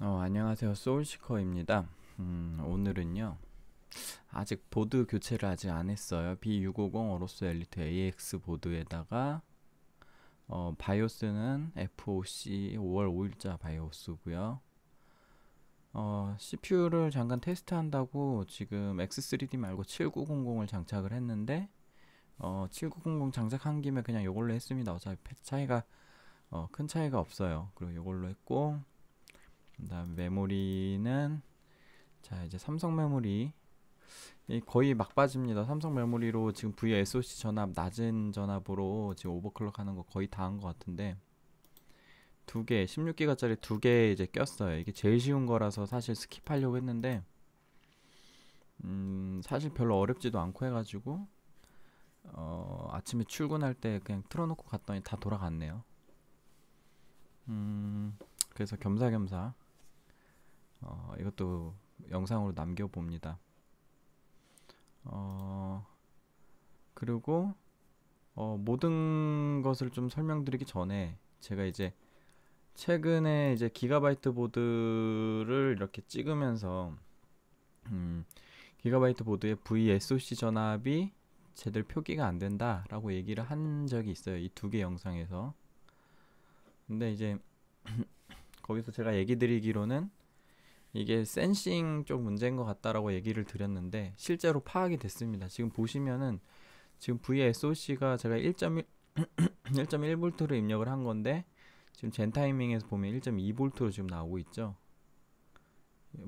어, 안녕하세요. 소울시커입니다. 음, 오늘은요. 아직 보드 교체를 아직 안 했어요. B650 어로스 엘리트 AX 보드에다가 어, 바이오스는 FOC 5월 5일자 바이오스고요. 어, CPU를 잠깐 테스트한다고 지금 X3D 말고 7900을 장착을 했는데 어, 7900 장착한 김에 그냥 이걸로 했습니다. 어차피 차이가 어, 큰 차이가 없어요. 그리고 이걸로 했고 그다음 메모리는 자 이제 삼성 메모리 거의 막빠집니다 삼성 메모리로 지금 VSOC 전압 낮은 전압으로 지금 오버클럭 하는 거 거의 다 한 것 같은데 두 개, 16기가짜리 두 개 이제 꼈어요. 이게 제일 쉬운 거라서 사실 스킵하려고 했는데 음, 사실 별로 어렵지도 않고 해가지고 어, 아침에 출근할 때 그냥 틀어놓고 갔더니 다 돌아갔네요. 음, 그래서 겸사겸사 어, 이것도 영상으로 남겨봅니다. 어, 그리고 어, 모든 것을 좀 설명드리기 전에 제가 이제 최근에 이제 기가바이트 보드를 이렇게 찍으면서 음, 기가바이트 보드의 VSOC 전압이 제대로 표기가 안 된다라고 얘기를 한 적이 있어요. 이 두 개 영상에서. 근데 이제 거기서 제가 얘기 드리기로는 이게 센싱 쪽 문제인 것 같다라고 얘기를 드렸는데 실제로 파악이 됐습니다. 지금 보시면은 지금 VSOC가 제가 1.1 1.1V를 입력을 한 건데 지금 젠 타이밍에서 보면 1.2V로 지금 나오고 있죠.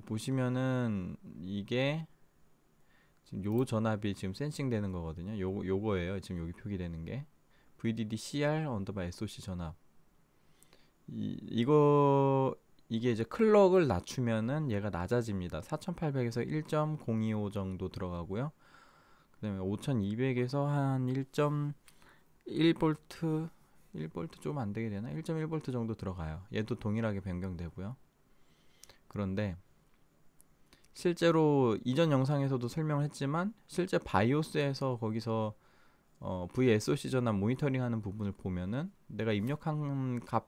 보시면은 이게 지금 요 전압이 지금 센싱 되는 거거든요. 요 요거예요. 지금 여기 표기되는 게 VDD CR 언더바 SOC 전압. 이, 이거 이게 이제 클럭을 낮추면은 얘가 낮아집니다. 4800에서 1.025 정도 들어가고요. 그 다음에 5200에서 한 1.1V 1V 좀안 되게 되나? 1.1V 정도 들어가요. 얘도 동일하게 변경되고요. 그런데 실제로 이전 영상에서도 설명을 했지만 실제 바이오스에서 거기서 어, VSOC 전환 모니터링 하는 부분을 보면은 내가 입력한 값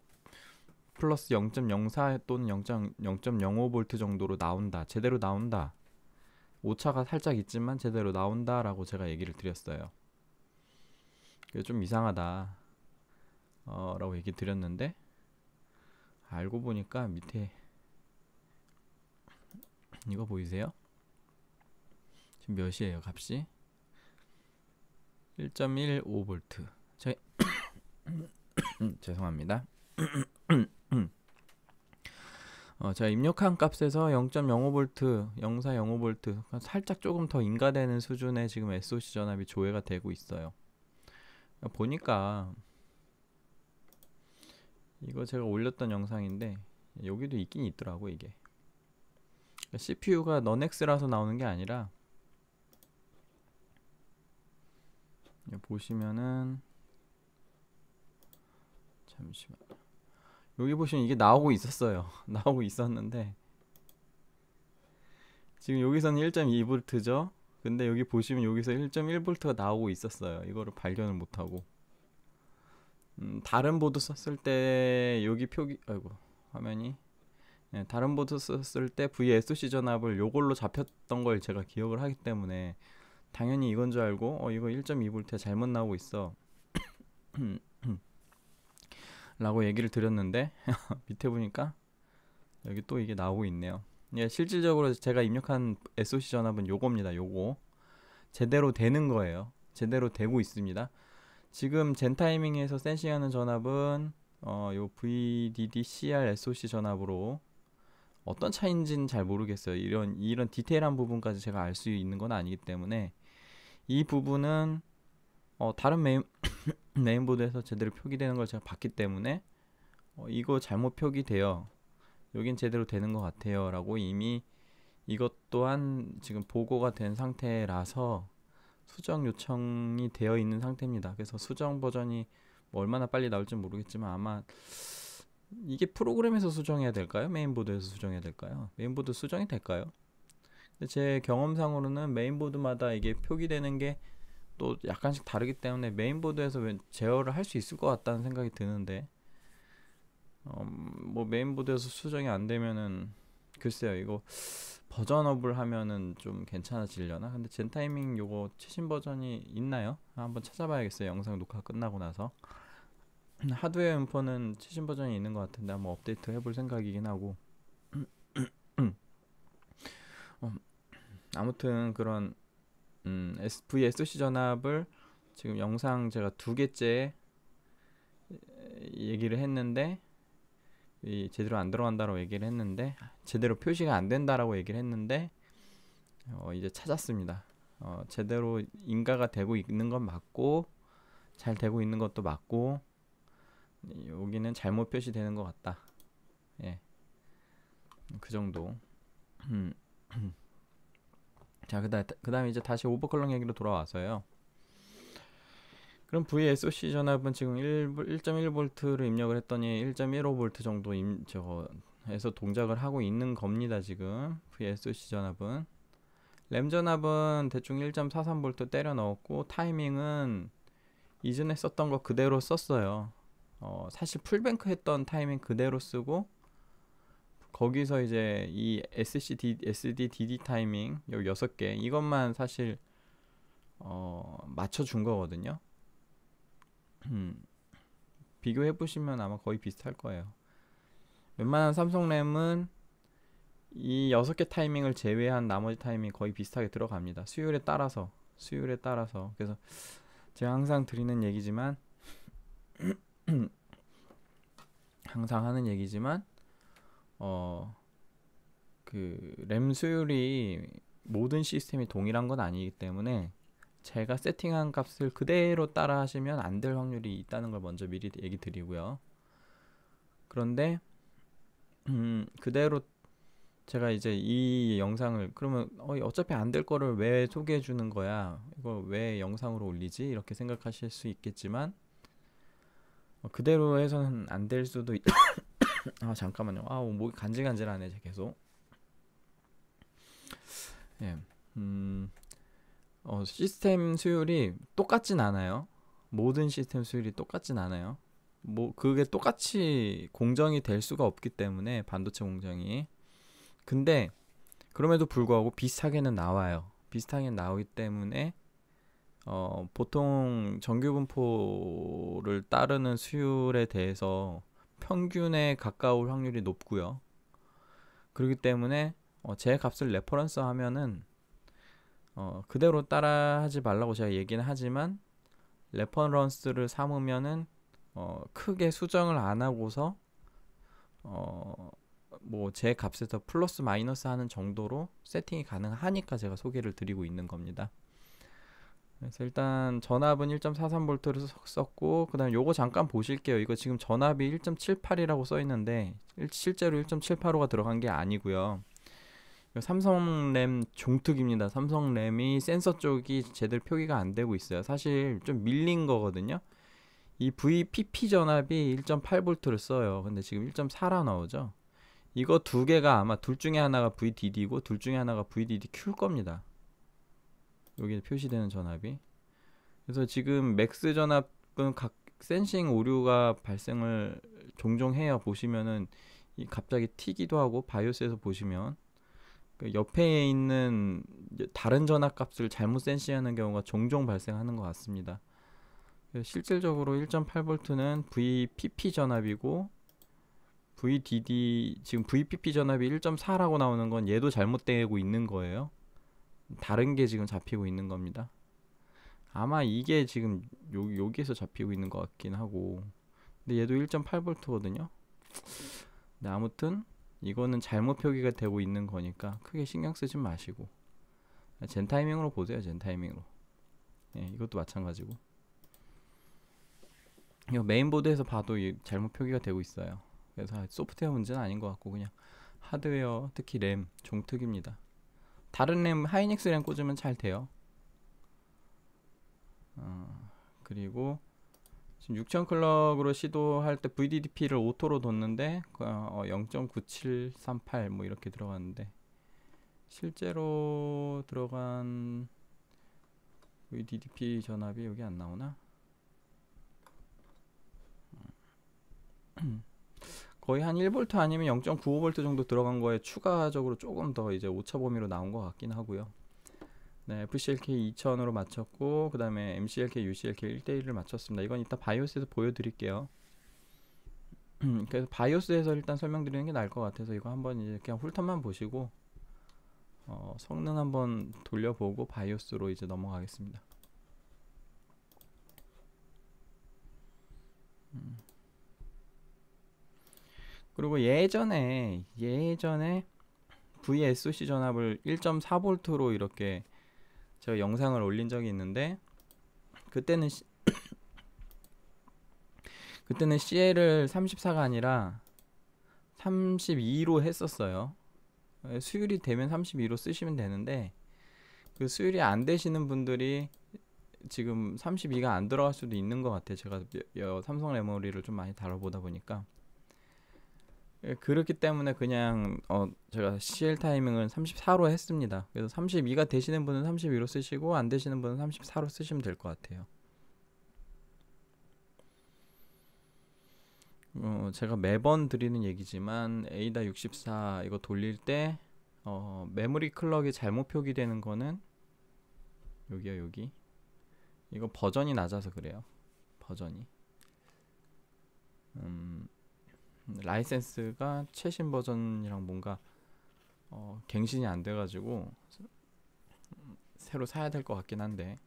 플러스 0.04 또는 0 0 5 볼트 정도로 나온다. 제대로 나온다. 오차가 살짝 있지만 제대로 나온다라고 제가 얘기를 드렸어요. 좀 이상하다. 어, 라고 얘기 드렸는데 알고 보니까 밑에 이거 보이세요? 지금 몇이에요, 값이? 1.15V. 제 죄송합니다. 음. 어, 제가 입력한 값에서 0.05V, 0.405V 그러니까 살짝 조금 더 인가되는 수준의 지금 SOC 전압이 조회가 되고 있어요. 그러니까 보니까 이거 제가 올렸던 영상인데 여기도 있긴 있더라고 이게 CPU가 그러니까 넌엑스라서 나오는 게 아니라 보시면은 잠시만 여기 보시면 이게 나오고 있었어요 나오고 있었는데 지금 여기서는 1.2V죠 근데 여기 보시면 여기서 1.1V가 나오고 있었어요 이거를 발견을 못하고 음, 다른 보드 썼을 때 여기 표기 아이고 화면이 네, 다른 보드 썼을 때 VSC 전압을 요걸로 잡혔던 걸 제가 기억을 하기 때문에 당연히 이건 줄 알고 어 이거 1 2 v 에 잘못 나오고 있어 음, 라고 얘기를 드렸는데 밑에 보니까 여기 또 이게 나오고 있네요 예, 실질적으로 제가 입력한 SOC 전압은 요겁니다 요거 제대로 되는 거예요 제대로 되고 있습니다 지금 젠 타이밍에서 센싱하는 전압은 어, 요 VDDCR SOC 전압으로 어떤 차인지는 이잘 모르겠어요. 이런 이런 디테일한 부분까지 제가 알 수 있는 건 아니기 때문에 이 부분은 어, 다른 메인 메인보드에서 제대로 표기되는 걸 제가 봤기 때문에 어, 이거 잘못 표기돼요. 여긴 제대로 되는 것 같아요라고 이미 이것 또한 지금 보고가 된 상태라서 수정 요청이 되어 있는 상태입니다. 그래서 수정 버전이 뭐 얼마나 빨리 나올지 모르겠지만 아마 이게 프로그램에서 수정해야 될까요? 메인보드에서 수정해야 될까요? 메인보드 수정이 될까요? 제 경험상으로는 메인보드마다 이게 표기되는 게또 약간씩 다르기 때문에 메인보드에서 제어를 할 수 있을 것 같다는 생각이 드는데 음, 뭐 메인보드에서 수정이 안 되면은 글쎄요 이거 버전업을 하면은 좀 괜찮아지려나 근데 젠타이밍 요거 최신 버전이 있나요? 한번 찾아봐야겠어요 영상 녹화 끝나고 나서 하드웨어 인포는 최신 버전이 있는 것 같은데 한번 업데이트 해볼 생각이긴 하고 음, 아무튼 그런 음, SVSC 전압을 지금 영상 제가 두 개째 얘기를 했는데 이 제대로 안들어간다고 얘기를 했는데 제대로 표시가 안 된다라고 얘기를 했는데 어, 이제 찾았습니다. 어, 제대로 인가가 되고 있는 건 맞고 잘 되고 있는 것도 맞고 여기는 잘못 표시되는 것 같다. 예, 그 정도. 음. 자, 그다음 그다음에 이제 다시 오버클럭 얘기로 돌아와서요. 그럼 VSOC 전압은 지금 1.1V로 입력을 했더니 1.15V 정도 임, 저거 해서 동작을 하고 있는 겁니다. 지금 VSOC 전압은 램 전압은 대충 1.43V 때려 넣었고 타이밍은 이전에 썼던 거 그대로 썼어요. 어, 사실 풀뱅크 했던 타이밍 그대로 쓰고 거기서 이제 이 SCD, SD, DD 타이밍 요 여섯 개 이것만 사실 어, 맞춰준 거거든요. 음. 비교해 보시면 아마 거의 비슷할 거예요. 웬만한 삼성 램은 이 여섯 개 타이밍을 제외한 나머지 타이밍 거의 비슷하게 들어갑니다. 수율에 따라서 수율에 따라서 그래서 제가 항상 드리는 얘기지만 항상 하는 얘기지만 어, 그 램 수율이 모든 시스템이 동일한 건 아니기 때문에 제가 세팅한 값을 그대로 따라 하시면 안 될 확률이 있다는 걸 먼저 미리 얘기 드리고요. 그런데 음, 그대로 제가 이제 이 영상을 그러면 어, 차피 안 될 거를 왜 소개해 주는 거야? 이걸 왜 영상으로 올리지? 이렇게 생각하실 수 있겠지만 어, 그대로 해서는 안 될 수도 있, 아 잠깐만요. 아 목이 간질간질하네 계속. 예, 음, 어, 시스템 수율이 똑같진 않아요. 모든 시스템 수율이 똑같진 않아요. 뭐 그게 똑같이 공정이 될 수가 없기 때문에 반도체 공정이. 근데 그럼에도 불구하고 비슷하게는 나와요. 비슷하게 나오기 때문에 어, 보통 정규 분포를 따르는 수율에 대해서 평균에 가까울 확률이 높고요. 그렇기 때문에 어, 제 값을 레퍼런스 하면은 어, 그대로 따라하지 말라고 제가 얘기는 하지만 레퍼런스를 삼으면은 어, 크게 수정을 안 하고서 어, 뭐제 값에서 플러스 마이너스 하는 정도로 세팅이 가능하니까 제가 소개를 드리고 있는 겁니다. 그래서 일단 전압은 1.43V를 썼고 그 다음 에 요거 잠깐 보실게요 이거 지금 전압이 1.78이라고 써있는데 실제로 1.785가 들어간 게 아니고요 삼성 램 종특입니다 삼성 램이 센서 쪽이 제대로 표기가 안 되고 있어요 사실 좀 밀린 거거든요 이 VPP 전압이 1.8V를 써요 근데 지금 1.4라 나오죠 이거 두 개가 아마 둘 중에 하나가 VDD고 둘 중에 하나가 VDDQ일 겁니다 여기 표시되는 전압이 그래서 지금 맥스 전압은 각 센싱 오류가 발생을 종종 해요 보시면은 이 갑자기 튀기도 하고 바이오스에서 보시면 그 옆에 있는 다른 전압 값을 잘못 센싱하는 경우가 종종 발생하는 것 같습니다 실질적으로 1.8V는 VPP 전압이고 VDD 지금 VPP 전압이 1.4라고 나오는 건 얘도 잘못되고 있는 거예요 다른 게 지금 잡히고 있는 겁니다. 아마 이게 지금 요, 여기에서 잡히고 있는 것 같긴 하고 근데 얘도 1.8V거든요. 근데 아무튼 이거는 잘못 표기가 되고 있는 거니까 크게 신경 쓰지 마시고 젠 타이밍으로 보세요. 젠 타이밍으로. 예, 이것도 마찬가지고. 이 메인보드에서 봐도 잘못 표기가 되고 있어요. 그래서 소프트웨어 문제는 아닌 것 같고 그냥 하드웨어 특히 램 종특입니다. 다른 램 하이닉스 램 꽂으면 잘 돼요 어, 그리고 지금 6000 클럭으로 시도할 때 VDDP를 오토로 뒀는데 그, 어, 0.9738 뭐 이렇게 들어갔는데 실제로 들어간 VDDP 전압이 여기 안 나오나? 음. 음. 거의 한 1V 아니면 0.95V 정도 들어간 거에 추가적으로 조금 더 이제 오차 범위로 나온 것 같긴 하고요. 네, FCLK 2000으로 맞췄고 그 다음에 MCLK, UCLK 1대1을 맞췄습니다. 이건 이따 바이오스에서 보여드릴게요. 음, 그래서 바이오스에서 일단 설명드리는 게 나을 것 같아서 이거 한번 이제 그냥 훑어만 보시고 어, 성능 한번 돌려보고 바이오스로 이제 넘어가겠습니다. 음. 그리고 예전에 예전에 VSOC 전압을 1.4V로 이렇게 제가 영상을 올린 적이 있는데 그때는 시, 그때는 CL을 34가 아니라 32로 했었어요. 수율이 되면 32로 쓰시면 되는데 그 수율이 안 되시는 분들이 지금 32가 안 들어갈 수도 있는 것 같아요. 제가 삼성 메모리를 좀 많이 다뤄보다 보니까 예, 그렇기 때문에 그냥 어 제가 CL 타이밍은 34로 했습니다. 그래서 32가 되시는 분은 32로 쓰시고 안 되시는 분은 34로 쓰시면 될 것 같아요. 어 제가 매번 드리는 얘기지만 에이다 64 이거 돌릴 때어 메모리 클럭이 잘못 표기되는 거는 여기요 여기 이거 버전이 낮아서 그래요 버전이 음 라이센스가 최신 버전이랑 뭔가 어, 갱신이 안 돼가지고 새로 사야 될 것 같긴 한데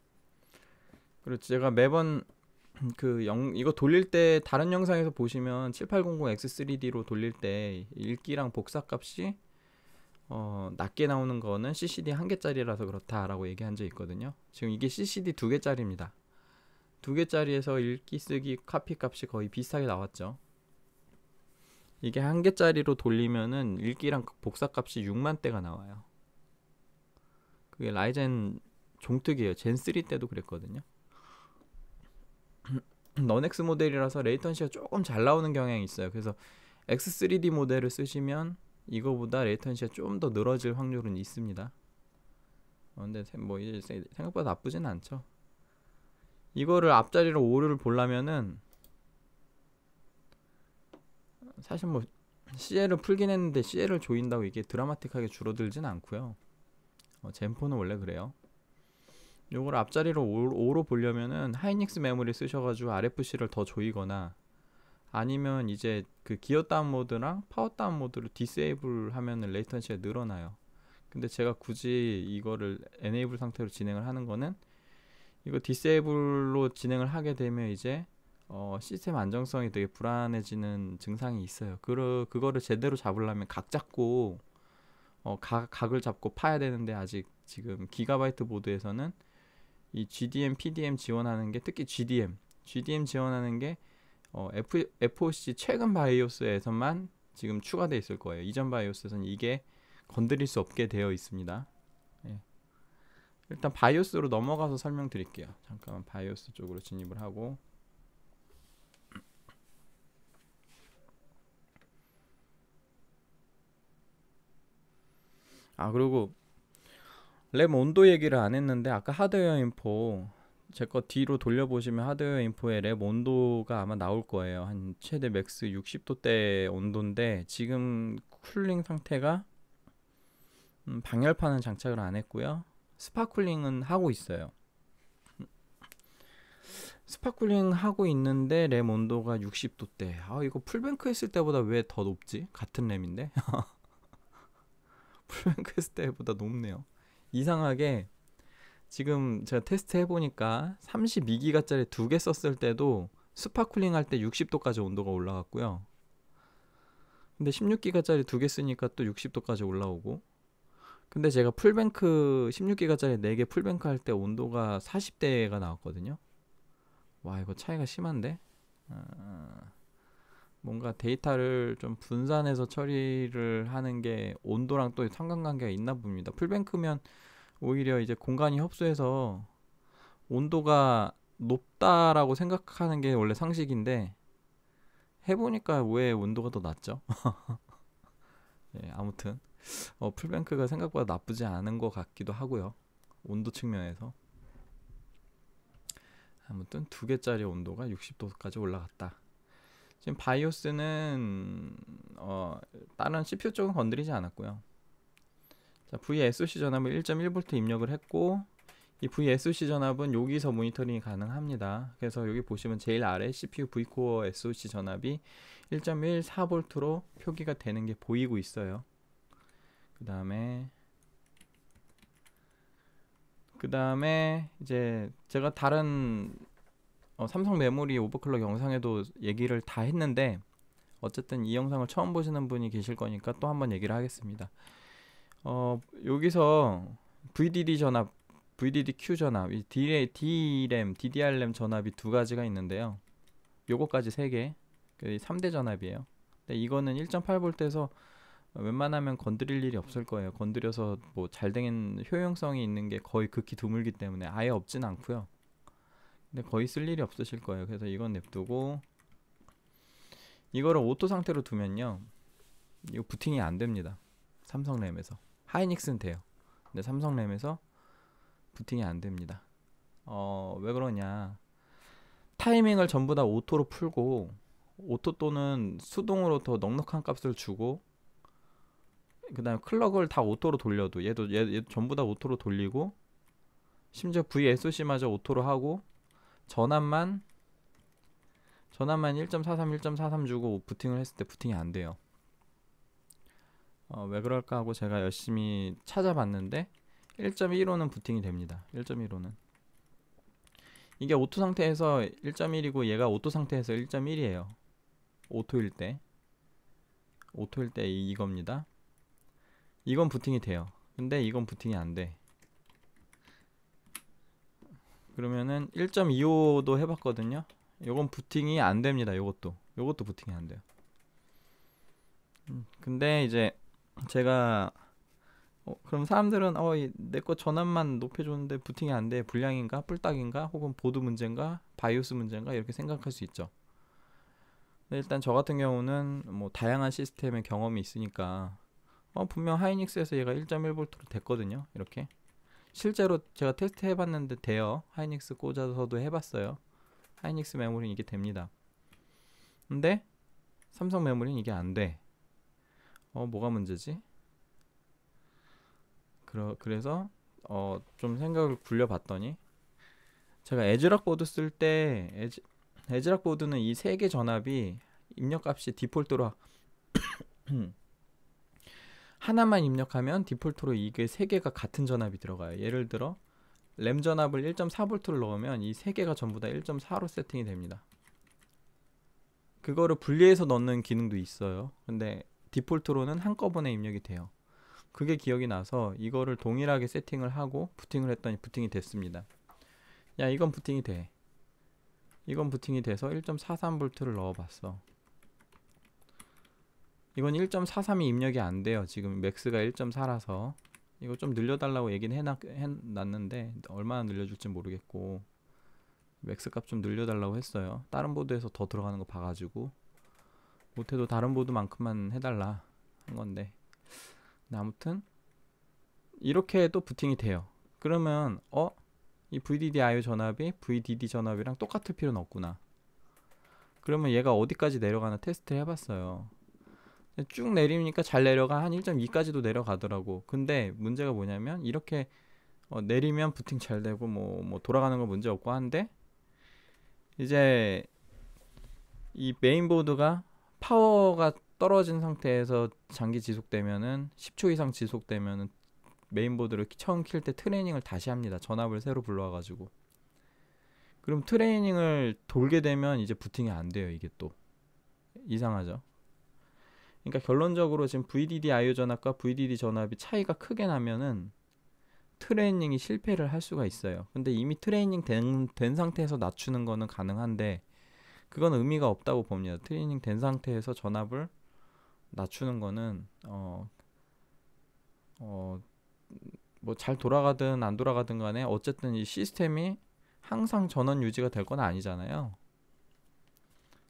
그리고 제가 매번 그 영, 이거 돌릴 때 다른 영상에서 보시면 7800X3D로 돌릴 때 읽기랑 복사 값이 어, 낮게 나오는 거는 CCD 한 개짜리라서 그렇다라고 얘기한 적 있거든요. 지금 이게 CCD 두 개짜리입니다. 두 개짜리에서 읽기 쓰기 카피 값이 거의 비슷하게 나왔죠. 이게 한 개짜리로 돌리면은 일기랑 그 복사값이 6만 대가 나와요. 그게 라이젠 종특이에요. 젠3 때도 그랬거든요. 넌엑스 모델이라서 레이턴시가 조금 잘 나오는 경향이 있어요. 그래서 X3D 모델을 쓰시면 이거보다 레이턴시가 좀 더 늘어질 확률은 있습니다. 어, 근데 뭐 이제 생각보다 나쁘진 않죠. 이거를 앞자리로 오류를 보려면은 사실 뭐 CL을 풀긴 했는데 CL을 조인다고 이게 드라마틱하게 줄어들진 않고요. 어, 젠포는 원래 그래요. 요걸 앞자리로 5, 로 보려면은 하이닉스 메모리 쓰셔가지고 RFC를 더 조이거나 아니면 이제 그 기어 다운 모드랑 파워 다운 모드를 디세이블 하면은 레이턴시가 늘어나요. 근데 제가 굳이 이거를 에네이블 상태로 진행을 하는 거는 이거 디세이블로 진행을 하게 되면 이제 어, 시스템 안정성이 되게 불안해지는 증상이 있어요. 그 그거를 제대로 잡으려면 각 잡고 어, 각, 각을 잡고 파야 되는데 아직 지금 기가바이트 보드에서는 이 GDM, PDM 지원하는 게 특히 GDM, GDM 지원하는 게 어, F, FOC 최근 바이오스에서만 지금 추가돼 있을 거예요. 이전 바이오스에서는 이게 건드릴 수 없게 되어 있습니다. 예. 일단 바이오스로 넘어가서 설명드릴게요. 잠깐 바이오스 쪽으로 진입을 하고 아 그리고 램 온도 얘기를 안 했는데 아까 하드웨어 인포 제거 뒤로 돌려보시면 하드웨어 인포에 램 온도가 아마 나올 거예요. 한 최대 맥스 60도대 온도인데 지금 쿨링 상태가 음, 방열판은 장착을 안 했고요. 스파쿨링은 하고 있어요. 스파쿨링 하고 있는데 램 온도가 60도대. 아 이거 풀뱅크 했을 때보다 왜 더 높지? 같은 램인데. 플랭크스 때보다 높네요. 이상하게 지금 제가 테스트 해보니까 32기가짜리 두 개 썼을 때도 스파클링할 때 60도까지 온도가 올라갔고요. 근데 16기가짜리 두 개 쓰니까 또 60도까지 올라오고 근데 제가 풀뱅크 16기가짜리 4개 풀뱅크 할 때 온도가 40대가 나왔거든요. 와 이거 차이가 심한데? 아... 뭔가 데이터를 좀 분산해서 처리를 하는 게 온도랑 또 상관관계가 있나 봅니다. 풀뱅크면 오히려 이제 공간이 흡수해서 온도가 높다라고 생각하는 게 원래 상식인데 해보니까 왜 온도가 더 낮죠? 예, 아무튼 어, 풀뱅크가 생각보다 나쁘지 않은 것 같기도 하고요. 온도 측면에서 아무튼 두 개짜리 온도가 60도까지 올라갔다. 지금 바이오스는 어, 다른 CPU 쪽은 건드리지 않았고요. 자, VSOC 전압을 1.1V 입력을 했고 이 VSOC 전압은 여기서 모니터링이 가능합니다. 그래서 여기 보시면 제일 아래 CPU V코어 SOC 전압이 1.14V로 표기가 되는 게 보이고 있어요. 그 다음에 그 다음에 이제 제가 다른 어, 삼성 메모리 오버클럭 영상에도 얘기를 다 했는데 어쨌든 이 영상을 처음 보시는 분이 계실 거니까 또 한번 얘기를 하겠습니다. 어, 여기서 VDD 전압, VDDQ 전압, 이 DRAM, DDRM 전압이 두 가지가 있는데요. 요거까지 세 개. 3대 그 전압이에요. 근데 이거는 1.8V에서 웬만하면 건드릴 일이 없을 거예요. 건드려서 뭐잘된 효용성이 있는 게 거의 극히 드물기 때문에 아예 없진 않고요. 근데 거의 쓸 일이 없으실 거예요. 그래서 이건 냅두고 이거를 오토 상태로 두면요. 이거 부팅이 안 됩니다. 삼성 램에서. 하이닉스는 돼요. 근데 삼성 램에서 부팅이 안 됩니다. 어, 왜 그러냐? 타이밍을 전부 다 오토로 풀고 오토 또는 수동으로 더 넉넉한 값을 주고 그다음에 클럭을 다 오토로 돌려도 얘도 얘, 전부 다 오토로 돌리고 심지어 VSOC마저 오토로 하고 전압만 전압만 1.43, 1.43 주고 부팅을 했을 때 부팅이 안 돼요. 어, 왜 그럴까 하고 제가 열심히 찾아봤는데 1.15는 부팅이 됩니다. 1.15는 이게 오토 상태에서 1.1이고 얘가 오토 상태에서 1.1이에요. 오토일 때 오토일 때 이겁니다. 이건 부팅이 돼요. 근데 이건 부팅이 안 돼. 그러면은 1.25도 해봤거든요 요건 부팅이 안됩니다 요것도 요것도 부팅이 안돼요 음, 근데 이제 제가 어, 그럼 사람들은 어, 내거 전압만 높여줬는데 부팅이 안돼 불량인가 뿔딱인가 혹은 보드 문제인가 바이오스 문제인가 이렇게 생각할 수 있죠 일단 저 같은 경우는 뭐 다양한 시스템의 경험이 있으니까 어, 분명 하이닉스에서 얘가 1.1V로 됐거든요 이렇게 실제로 제가 테스트 해봤는데 돼요. 하이닉스 꽂아서도 해봤어요. 하이닉스 메모리는 이게 됩니다. 근데 삼성 메모리는 이게 안 돼. 어 뭐가 문제지? 그러, 그래서 어, 좀 생각을 굴려봤더니 제가 에즈락 보드 쓸 때 에즈, 에즈락 보드는 이 세 개 전압이 입력값이 디폴트로 하나만 입력하면 디폴트로 이게 세 개가 같은 전압이 들어가요. 예를 들어 램 전압을 1.4V를 넣으면 이 세 개가 전부 다 1.4로 세팅이 됩니다. 그거를 분리해서 넣는 기능도 있어요. 근데 디폴트로는 한꺼번에 입력이 돼요. 그게 기억이 나서 이거를 동일하게 세팅을 하고 부팅을 했더니 부팅이 됐습니다. 야 이건 부팅이 돼. 이건 부팅이 돼서 1.43V를 넣어봤어. 이건 1.43이 입력이 안 돼요. 지금 맥스가 1.4라서 이거 좀 늘려달라고 얘기는 해놨, 해놨는데 얼마나 늘려줄지 모르겠고 맥스 값 좀 늘려달라고 했어요. 다른 보드에서 더 들어가는 거 봐가지고 못해도 다른 보드만큼만 해달라 한 건데 아무튼 이렇게 또 부팅이 돼요. 그러면 어? 이 VDDIO 전압이 VDD 전압이랑 똑같을 필요는 없구나. 그러면 얘가 어디까지 내려가나 테스트를 해봤어요. 쭉 내리니까 잘 내려가 한 1.2까지도 내려가더라고. 근데 문제가 뭐냐면 이렇게 어, 내리면 부팅 잘 되고 뭐, 뭐 돌아가는 거 문제 없고 한데 이제 이 메인보드가 파워가 떨어진 상태에서 장기 지속되면은 10초 이상 지속되면은 메인보드를 처음 킬 때 트레이닝을 다시 합니다. 전압을 새로 불러와가지고. 그럼 트레이닝을 돌게 되면 이제 부팅이 안 돼요. 이게 또 이상하죠. 그러니까 결론적으로 지금 VDD IO 전압과 VDD 전압이 차이가 크게 나면은 트레이닝이 실패를 할 수가 있어요. 근데 이미 트레이닝 된, 된 상태에서 낮추는 거는 가능한데 그건 의미가 없다고 봅니다. 트레이닝 된 상태에서 전압을 낮추는 거는 어, 어, 뭐 잘 돌아가든 안 돌아가든 간에 어쨌든 이 시스템이 항상 전원 유지가 될 건 아니잖아요.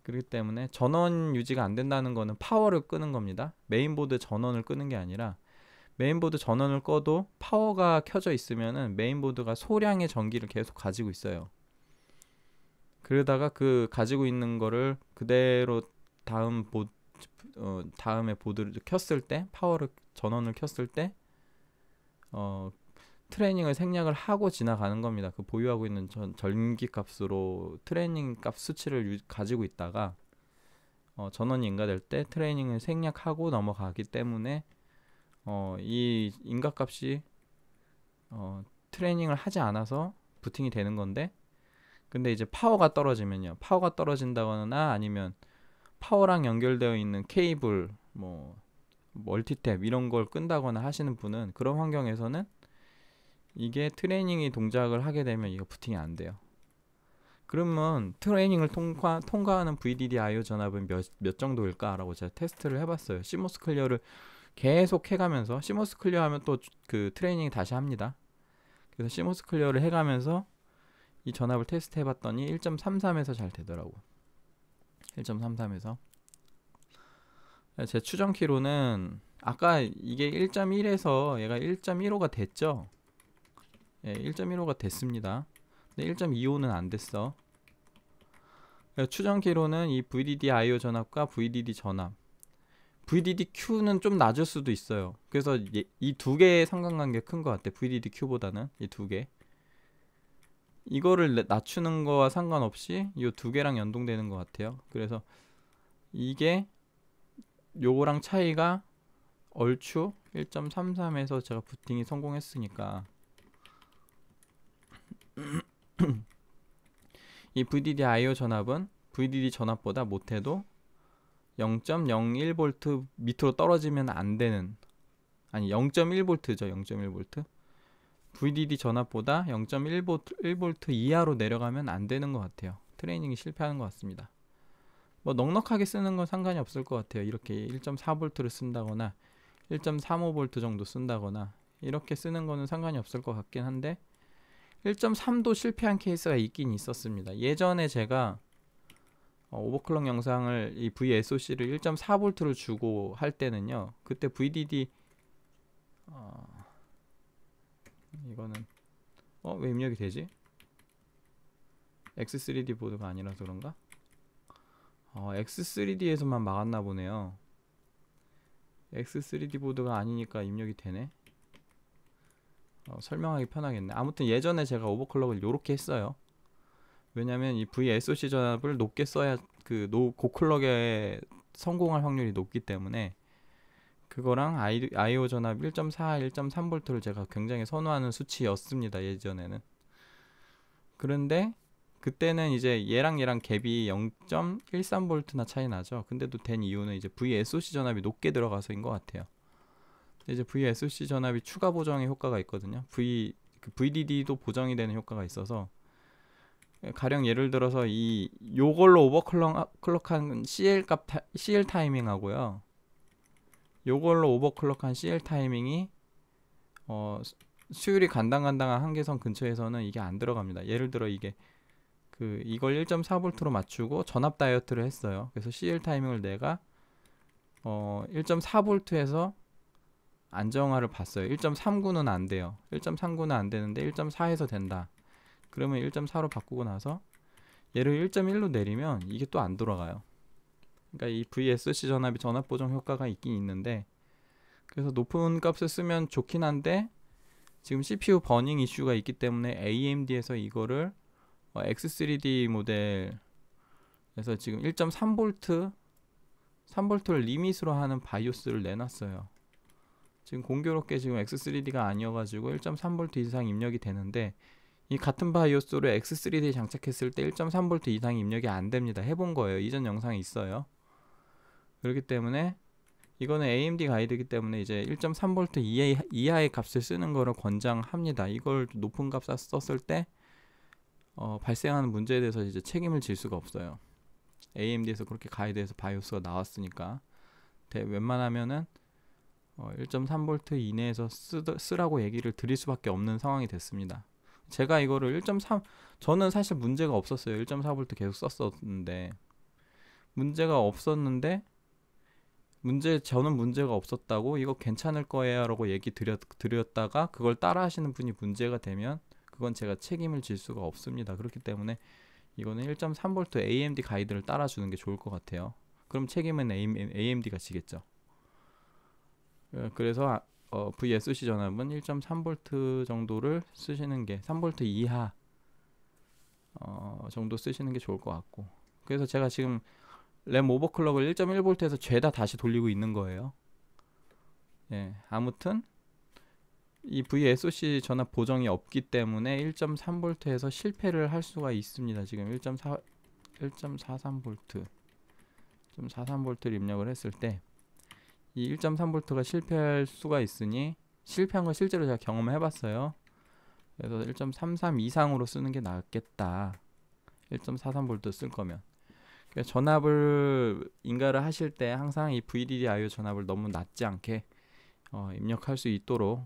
그렇기 때문에 전원 유지가 안 된다는 거는 파워를 끄는 겁니다. 메인보드 전원을 끄는 게 아니라 메인보드 전원을 꺼도 파워가 켜져 있으면 메인보드가 소량의 전기를 계속 가지고 있어요. 그러다가 그 가지고 있는 거를 그대로 다음 보 어, 다음에 보드를 켰을 때 파워를 전원을 켰을 때 어, 트레이닝을 생략을 하고 지나가는 겁니다. 그 보유하고 있는 전, 전기 값으로 트레이닝 값 수치를 유, 가지고 있다가 어, 전원이 인가될 때 트레이닝을 생략하고 넘어가기 때문에 어, 이 인가 값이 어, 트레이닝을 하지 않아서 부팅이 되는 건데 근데 이제 파워가 떨어지면요. 파워가 떨어진다거나 아니면 파워랑 연결되어 있는 케이블 뭐 멀티탭 이런 걸 끈다거나 하시는 분은 그런 환경에서는 이게 트레이닝이 동작을 하게 되면 이거 부팅이 안 돼요. 그러면 트레이닝을 통과, 통과하는 VDDIO 전압은 몇, 몇 정도일까라고 제가 테스트를 해봤어요. 시모스 클리어를 계속 해가면서 시모스 클리어 하면 또 그 트레이닝 다시 합니다. 그래서 시모스 클리어를 해가면서 이 전압을 테스트 해봤더니 1.33에서 잘 되더라고. 1.33에서 제 추정키로는 아까 이게 1.1에서 얘가 1.15가 됐죠. 예, 1.15가 됐습니다. 근데 1.25는 안 됐어. 추정 기로는 이 VDD IO 전압과 VDD 전압, VDD Q는 좀 낮을 수도 있어요. 그래서 예, 이두 개의 상관관계 큰것 같아. VDD Q보다는 이 두 개. 이거를 낮추는 거와 상관없이 이 두 개랑 연동되는 것 같아요. 그래서 이게 요거랑 차이가 얼추 1.33에서 제가 부팅이 성공했으니까 이 VDD-IO 전압은 VDD 전압보다 못해도 0.01V 밑으로 떨어지면 안 되는 아니 0.1V죠 0.1V VDD 전압보다 0.1V 이하로 내려가면 안 되는 것 같아요 트레이닝이 실패하는 것 같습니다 뭐 넉넉하게 쓰는 건 상관이 없을 것 같아요 이렇게 1.4V를 쓴다거나 1.35V 정도 쓴다거나 이렇게 쓰는 거는 상관이 없을 것 같긴 한데 1.3도 실패한 케이스가 있긴 있었습니다. 예전에 제가 어, 오버클럭 영상을 이 VSOC를 1 4볼를 주고 할 때는요. 그때 VDD 어, 이거는 어, 왜 입력이 되지? X3D 보드가 아니라서 그런가? 어, X3D에서만 막았나 보네요. X3D 보드가 아니니까 입력이 되네. 어, 설명하기 편하겠네. 아무튼 예전에 제가 오버클럭을 요렇게 했어요. 왜냐면 이 VSOC 전압을 높게 써야 그 노, 고클럭에 성공할 확률이 높기 때문에 그거랑 아이, IO 전압 1.4, 1.3V를 제가 굉장히 선호하는 수치였습니다. 예전에는. 그런데 그때는 이제 얘랑 얘랑 갭이 0.13V나 차이 나죠. 근데도 된 이유는 이제 VSOC 전압이 높게 들어가서인 것 같아요. 이제 VSOC 전압이 추가 보정의 효과가 있거든요. V 그 VDD도 보정이 되는 효과가 있어서 가령 예를 들어서 이 요걸로 오버클럭한 CL 값 타, CL 타이밍하고요. 요걸로 오버클럭한 CL 타이밍이 어 수율이 간당간당한 한계선 근처에서는 이게 안 들어갑니다. 예를 들어 이게 그 이걸 1.4V로 맞추고 전압 다이어트를 했어요. 그래서 CL 타이밍을 내가 어 1.4V에서 안정화를 봤어요. 1.39는 안 돼요. 1.39는 안 되는데 1.4에서 된다. 그러면 1.4로 바꾸고 나서 얘를 1.1로 내리면 이게 또 안 돌아가요. 그러니까 이 VSC 전압이 전압 보정 효과가 있긴 있는데 그래서 높은 값을 쓰면 좋긴 한데 지금 CPU 버닝 이슈가 있기 때문에 AMD에서 이거를 X3D 어, 모델에서 지금 1.3V 3V를 리밋으로 하는 바이오스를 내놨어요. 지금 공교롭게 지금 X3D가 아니어가지고 1.3V 이상 입력이 되는데 이 같은 바이오스로 X3D 장착했을 때 1.3V 이상 입력이 안 됩니다. 해본 거예요. 이전 영상이 있어요. 그렇기 때문에 이거는 AMD 가이드이기 때문에 이제 1.3V 이하, 이하의 값을 쓰는 거를 권장합니다. 이걸 높은 값 썼을 때 어, 발생하는 문제에 대해서 이제 책임을 질 수가 없어요. AMD에서 그렇게 가이드에서 바이오스가 나왔으니까 대, 웬만하면은 어, 1.3V 이내에서 쓰, 쓰라고 얘기를 드릴 수밖에 없는 상황이 됐습니다. 제가 이거를 1.3 저는 사실 문제가 없었어요. 1.4V 계속 썼었는데 문제가 없었는데 문제 저는 문제가 없었다고 이거 괜찮을 거예요라고 얘기 드렸 드렸다가 그걸 따라 하시는 분이 문제가 되면 그건 제가 책임을 질 수가 없습니다. 그렇기 때문에 이거는 1.3V AMD 가이드를 따라 주는 게 좋을 것 같아요. 그럼 책임은 AMD가 지겠죠. 어, 그래서 아, 어, VSC 전압은 1.3V 정도를 쓰시는 게 3V 이하 어, 정도 쓰시는 게 좋을 것 같고 그래서 제가 지금 램 오버클럭을 1.1V에서 죄다 다시 돌리고 있는 거예요 예, 아무튼 이 v s c 전압 보정이 없기 때문에 1.3V에서 실패를 할 수가 있습니다 지금 1.4 3 v 1.43V를 입력을 했을 때이 1.3V가 실패할 수가 있으니 실패한 걸 실제로 제가 경험을 해봤어요. 그래서 1.33 이상으로 쓰는 게 낫겠다. 1.43V 쓸 거면. 전압을 인가를 하실 때 항상 이 VDDIO 전압을 너무 낮지 않게 어, 입력할 수 있도록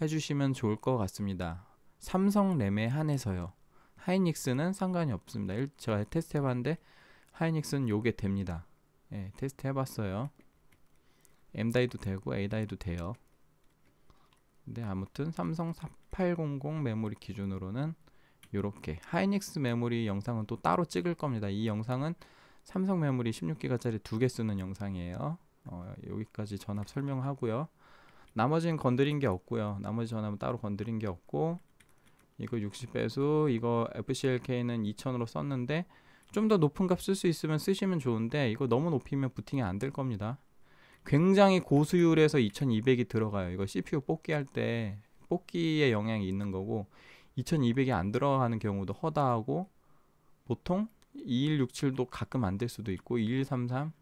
해주시면 좋을 것 같습니다. 삼성 램에 한해서요. 하이닉스는 상관이 없습니다. 제가 테스트 해봤는데 하이닉스는 요게 됩니다. 예, 테스트 해봤어요. M다이도 되고 A다이도 돼요. 근데 아무튼 삼성 4800 메모리 기준으로는 이렇게 하이닉스 메모리 영상은 또 따로 찍을 겁니다. 이 영상은 삼성 메모리 16기가짜리 두 개 쓰는 영상이에요. 어, 여기까지 전압 설명하고요. 나머지는 건드린 게 없고요. 나머지 전압은 따로 건드린 게 없고 이거 60배수 이거 FCLK는 2000으로 썼는데 좀 더 높은 값 쓸 수 있으면 쓰시면 좋은데 이거 너무 높이면 부팅이 안 될 겁니다. 굉장히 고수율에서 2200이 들어가요. 이거 CPU 뽑기 할 때뽑기에 영향이 있는 거고 2200이 안 들어가는 경우도 허다하고 보통 2167도 가끔 안 될 수도 있고 2133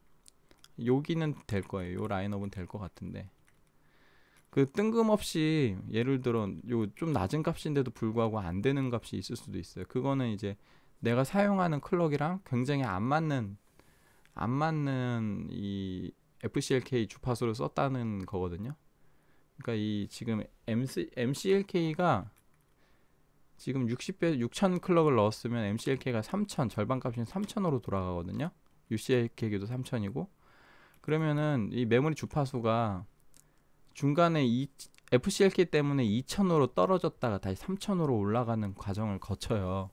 여기는 될 거예요. 요 라인업은 될 것 같은데 그 뜬금없이 예를 들어 요 좀 낮은 값인데도 불구하고 안 되는 값이 있을 수도 있어요. 그거는 이제 내가 사용하는 클럭이랑 굉장히 안 맞는 안 맞는 이 FCLK 주파수를 썼다는 거거든요. 그러니까 이 지금 MC, MCLK가 지금 60배 6000 클럭을 넣었으면 MCLK가 3000 절반값인 3000으로 돌아가거든요. UCLK도 3000이고 그러면은 이 메모리 주파수가 중간에 이 FCLK 때문에 2000으로 떨어졌다가 다시 3000으로 올라가는 과정을 거쳐요.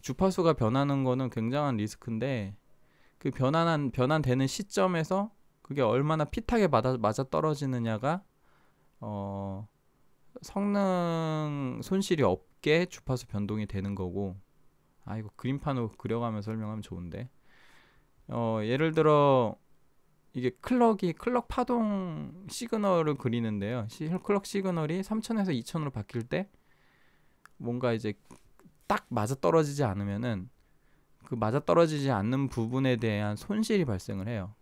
주파수가 변하는 거는 굉장한 리스크인데 그 변환한 변환되는 시점에서 그게 얼마나 핏하게 맞아, 맞아 떨어지느냐가 어, 성능 손실이 없게 주파수 변동이 되는 거고 아 이거 그림판으로 그려가면서 설명하면 좋은데 어, 예를 들어 이게 클럭이 클럭 파동 시그널을 그리는데요. 시, 클럭 시그널이 3000에서 2000으로 바뀔 때 뭔가 이제 딱 맞아 떨어지지 않으면은 그 맞아 떨어지지 않는 부분에 대한 손실이 발생을 해요.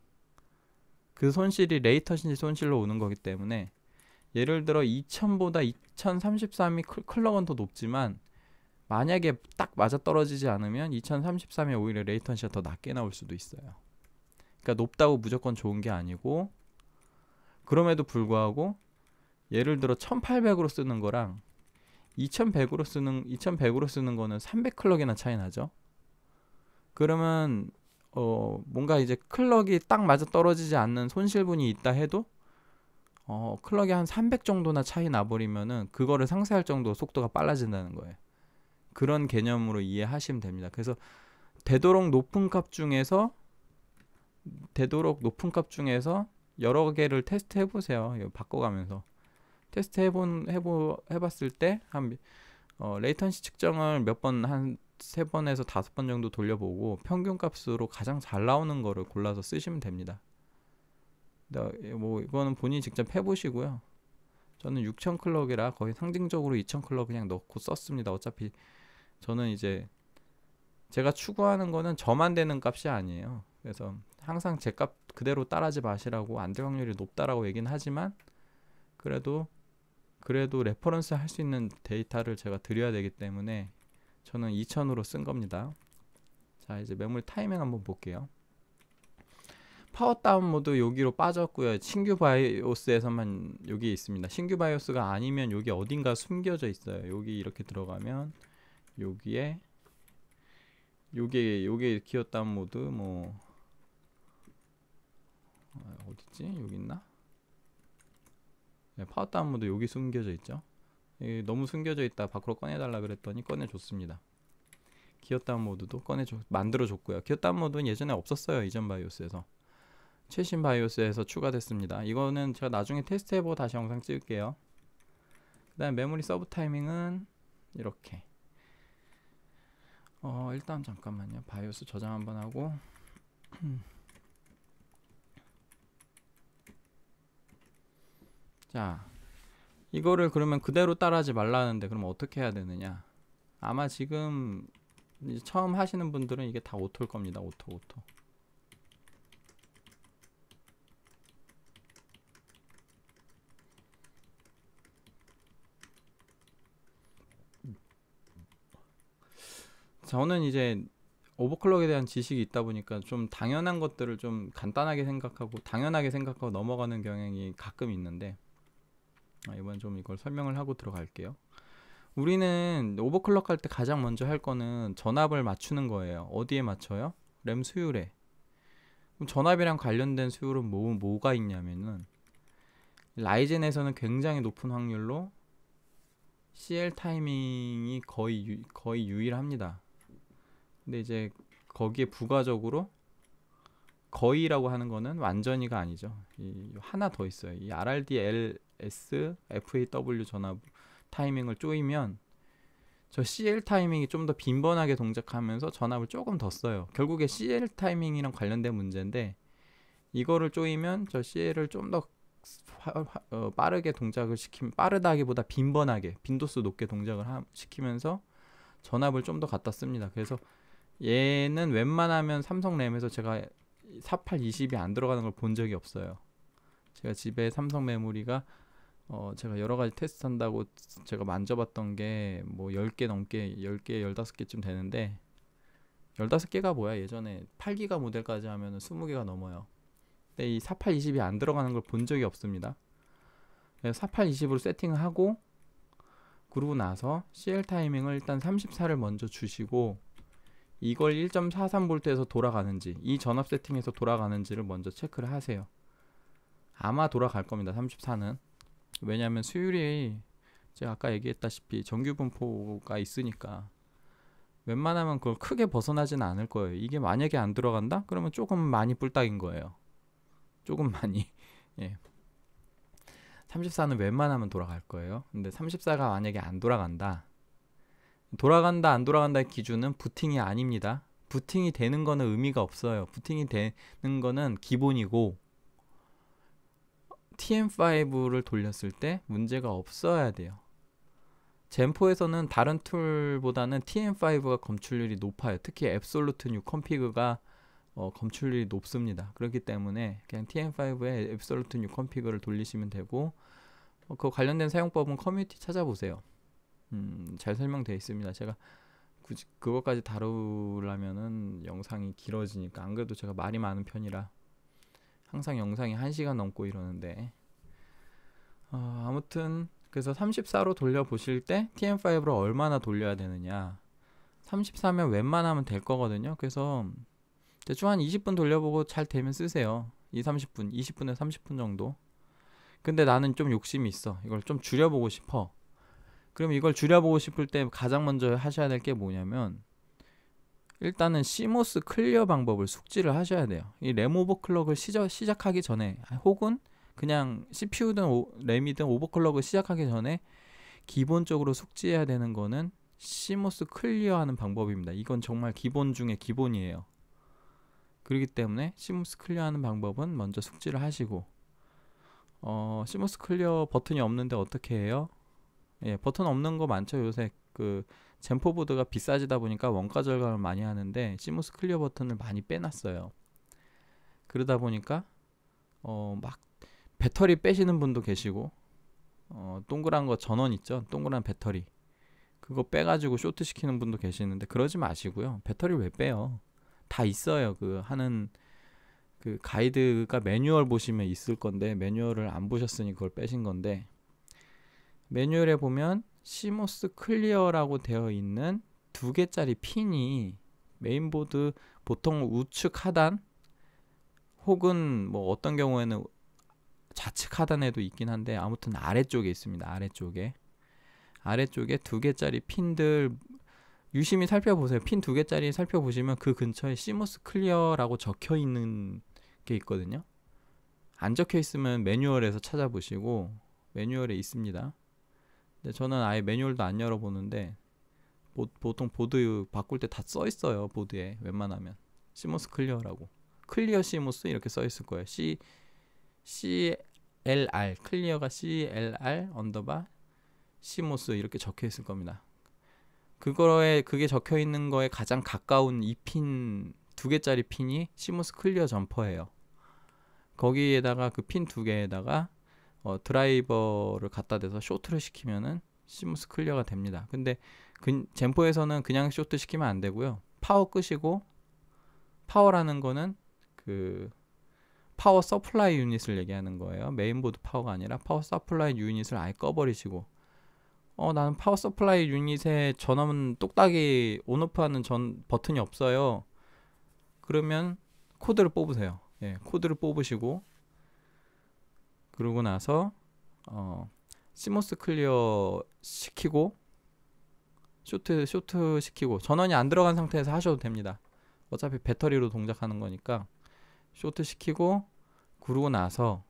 그 손실이 레이터신지 손실로 오는 거기 때문에 예를 들어 2000보다 2033이 클럭은 더 높지만 만약에 딱 맞아떨어지지 않으면 2033에 오히려 레이턴시가 더 낮게 나올 수도 있어요. 그러니까 높다고 무조건 좋은 게 아니고 그럼에도 불구하고 예를 들어 1800으로 쓰는 거랑 2100으로 쓰는 2100으로 쓰는 거는 300클럭이나 차이 나죠. 그러면 어 뭔가 이제 클럭이 딱 맞아 떨어지지 않는 손실분이 있다 해도 어 클럭이 한 300 정도나 차이 나버리면은 그거를 상쇄할 정도 속도가 빨라진다는 거예요. 그런 개념으로 이해하시면 됩니다. 그래서 되도록 높은 값 중에서 되도록 높은 값 중에서 여러 개를 테스트 해보세요. 이거 바꿔가면서 테스트 해본 해보 해봤을 때 한 어, 레이턴시 측정을 몇번한 세 번에서 다섯 번 정도 돌려보고 평균값으로 가장 잘 나오는 거를 골라서 쓰시면 됩니다. 네, 뭐 이거는 본인이 직접 해보시고요. 저는 6천 클럭이라 거의 상징적으로 2천 클럭 그냥 넣고 썼습니다. 어차피 저는 이제 제가 추구하는 거는 저만 되는 값이 아니에요. 그래서 항상 제 값 그대로 따라하지 마시라고 안될 확률이 높다라고 얘기는 하지만 그래도 그래도 레퍼런스 할 수 있는 데이터를 제가 드려야 되기 때문에 저는 2000으로 쓴 겁니다. 자, 이제 매물 타이밍 한번 볼게요. 파워다운 모드 여기로 빠졌고요. 신규 바이오스에서만 여기 있습니다. 신규 바이오스가 아니면 여기 어딘가 숨겨져 있어요. 여기 이렇게 들어가면 여기에 요게 요게 기어다운 모드 뭐 아, 어딨지? 여기 있나? 네, 파워다운 모드 여기 숨겨져 있죠. 너무 숨겨져 있다 밖으로 꺼내달라 그랬더니 꺼내줬습니다 기어다운 모드도 꺼내줘 만들어줬고요 기어다운 모드는 예전에 없었어요 이전 바이오스에서 최신 바이오스에서 추가됐습니다 이거는 제가 나중에 테스트해보고 다시 영상 찍을게요 그 다음에 메모리 서브 타이밍은 이렇게 어 일단 잠깐만요 바이오스 저장 한번 하고 자 이거를 그러면 그대로 따라하지 말라는데 그럼 어떻게 해야 되느냐 아마 지금 처음 하시는 분들은 이게 다 오토일 겁니다 오토 오토 저는 이제 오버클럭에 대한 지식이 있다 보니까 좀 당연한 것들을 좀 간단하게 생각하고 당연하게 생각하고 넘어가는 경향이 가끔 있는데 아, 이번 좀 이걸 설명을 하고 들어갈게요. 우리는 오버클럭 할 때 가장 먼저 할 거는 전압을 맞추는 거예요. 어디에 맞춰요? 램 수율에. 그럼 전압이랑 관련된 수율은 뭐, 뭐가 있냐면은 라이젠에서는 굉장히 높은 확률로 CL 타이밍이 거의 유, 거의 유일합니다. 근데 이제 거기에 부가적으로 거의라고 하는 거는 완전히가 아니죠. 이 하나 더 있어요. 이 RRDL S FAW 전압 타이밍을 조이면저 CL 타이밍이 좀 더 빈번하게 동작하면서 전압을 조금 더 써요. 결국에 CL 타이밍이랑 관련된 문제인데 이거를 조이면저 CL을 좀더 어, 빠르게 동작을 시키면 빠르다기보다 빈번하게 빈도수 높게 동작을 하, 시키면서 전압을 좀 더 갖다 씁니다. 그래서 얘는 웬만하면 삼성 램에서 제가 4820이 안 들어가는 걸 본 적이 없어요. 제가 집에 삼성 메모리가 어, 제가 여러 가지 테스트 한다고 제가 만져봤던 게뭐1 0개 넘게 1 0개1 5 개쯤 되는데 1 5 개가 뭐야? 예전에 8기가 모델까지 하면은 20개가 넘어요. 근데 이 4820이 안 들어가는 걸 본 적이 없습니다. 4820으로 세팅하고 그러고 나서 CL 타이밍을 일단 34를 먼저 주시고 이걸 1.43V에서 돌아가는지 이 전압 세팅에서 돌아가는지를 먼저 체크를 하세요. 아마 돌아갈 겁니다. 34는. 왜냐하면 수율이 제가 아까 얘기했다시피 정규 분포가 있으니까 웬만하면 그걸 크게 벗어나지는 않을 거예요. 이게 만약에 안 들어간다? 그러면 조금 많이 뿔딱인 거예요. 조금 많이. 예. 34는 웬만하면 돌아갈 거예요. 근데 34가 만약에 안 돌아간다. 돌아간다 안 돌아간다의 기준은 부팅이 아닙니다. 부팅이 되는 거는 의미가 없어요. 부팅이 되는 거는 기본이고 TM5를 돌렸을 때 문제가 없어야 돼요. 젠포에서는 다른 툴보다는 TM5가 검출률이 높아요. 특히 앱솔루트 뉴 컴피그가 어, 검출률이 높습니다. 그렇기 때문에 그냥 TM5에 앱솔루트 뉴 컴피그를 돌리시면 되고 어, 그 관련된 사용법은 커뮤니티 찾아보세요. 음, 잘 설명되어 있습니다. 제가 굳이 그것까지 다루려면 영상이 길어지니까 안 그래도 제가 말이 많은 편이라 항상 영상이 1시간 넘고 이러는데 어, 아무튼 그래서 34로 돌려보실 때 TM5로 얼마나 돌려야 되느냐 34면 웬만하면 될 거거든요 그래서 대충 한 20분 돌려보고 잘 되면 쓰세요 2, 30분, 20분에 30분 정도 근데 나는 좀 욕심이 있어 이걸 좀 줄여보고 싶어 그럼 이걸 줄여보고 싶을 때 가장 먼저 하셔야 될 게 뭐냐면 일단은 시모스 클리어 방법을 숙지를 하셔야 돼요. 이 램 오버클럭을 시작, 하기 전에 아, 혹은 그냥 CPU든 오, 램이든 오버클럭을 시작하기 전에 기본적으로 숙지해야 되는 거는 시모스 클리어하는 방법입니다. 이건 정말 기본 중의 기본이에요. 그렇기 때문에 시모스 클리어하는 방법은 먼저 숙지를 하시고 어, 시모스 클리어 버튼이 없는데 어떻게 해요? 예, 버튼 없는 거 많죠. 요새 그 젠포보드가 비싸지다 보니까 원가 절감을 많이 하는데 시무스 클리어 버튼을 많이 빼놨어요. 그러다 보니까 어 막 배터리 빼시는 분도 계시고 어 동그란 거 전원 있죠? 동그란 배터리 그거 빼가지고 쇼트 시키는 분도 계시는데 그러지 마시고요. 배터리를 왜 빼요? 다 있어요. 그 하는 그 가이드가 매뉴얼 보시면 있을 건데 매뉴얼을 안 보셨으니 그걸 빼신 건데 매뉴얼에 보면 시모스 클리어라고 되어 있는 두 개짜리 핀이 메인보드 보통 우측 하단 혹은 뭐 어떤 경우에는 좌측 하단에도 있긴 한데 아무튼 아래쪽에 있습니다. 아래쪽에 아래쪽에 두 개짜리 핀들 유심히 살펴보세요. 핀 두 개짜리 살펴보시면 그 근처에 시모스 클리어라고 적혀 있는 게 있거든요. 안 적혀 있으면 매뉴얼에서 찾아보시고 매뉴얼에 있습니다. 근데 저는 아예 매뉴얼도 안 열어보는데 보, 보통 보드 바꿀 때 다 써 있어요 보드에 웬만하면 시모스 클리어라고 클리어 시모스 이렇게 써 있을 거예요 C CLR 클리어가 CLR 언더바 시모스 이렇게 적혀 있을 겁니다 그거에 그게 적혀 있는 거에 가장 가까운 이 핀 두 개짜리 핀이 시모스 클리어 점퍼예요 거기에다가 그 핀 두 개에다가 어, 드라이버를 갖다 대서 쇼트를 시키면은 시무스 클리어가 됩니다. 근데 그, 젠포에서는 그냥 쇼트 시키면 안 되고요. 파워 끄시고 파워라는 거는 그 파워 서플라이 유닛을 얘기하는 거예요. 메인보드 파워가 아니라 파워 서플라이 유닛을 아예 꺼버리시고 어 나는 파워 서플라이 유닛에 전원 똑딱이 온오프하는 전 버튼이 없어요. 그러면 코드를 뽑으세요. 예, 코드를 뽑으시고 그러고 나서 어, 시모스 클리어 시키고 쇼트 쇼트 시키고 전원이 안 들어간 상태에서 하셔도 됩니다. 어차피 배터리로 동작하는 거니까 쇼트 시키고 그러고 나서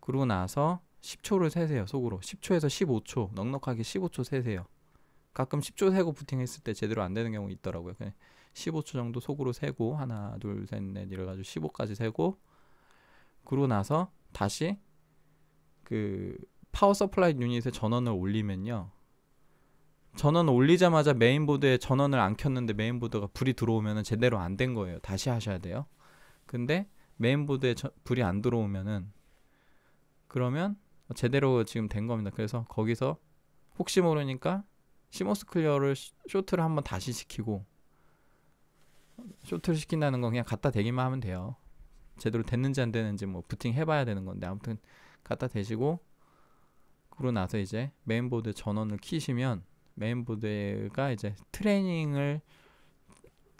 그러고 나서 10초를 세세요 속으로 10초에서 15초 넉넉하게 15초 세세요 가끔 10초 세고 부팅했을 때 제대로 안 되는 경우 있더라고요 그냥 15초 정도 속으로 세고 하나 둘 셋넷 이래가지고 15까지 세고 그러고 나서 다시 그 파워 서플라이 유닛에 전원을 올리면요. 전원 올리자마자 메인보드에 전원을 안 켰는데 메인보드가 불이 들어오면 제대로 안 된 거예요. 다시 하셔야 돼요. 근데 메인보드에 저, 불이 안 들어오면은 그러면 제대로 지금 된 겁니다. 그래서 거기서 혹시 모르니까 시모스 클리어를 쇼트를 한번 다시 시키고 쇼트를 시킨다는 건 그냥 갖다 대기만 하면 돼요. 제대로 됐는지 안 되는지 뭐 부팅 해봐야 되는 건데 아무튼 갖다 대시고 그러고 나서 이제 메인보드 전원을 키시면 메인보드가 이제 트레이닝을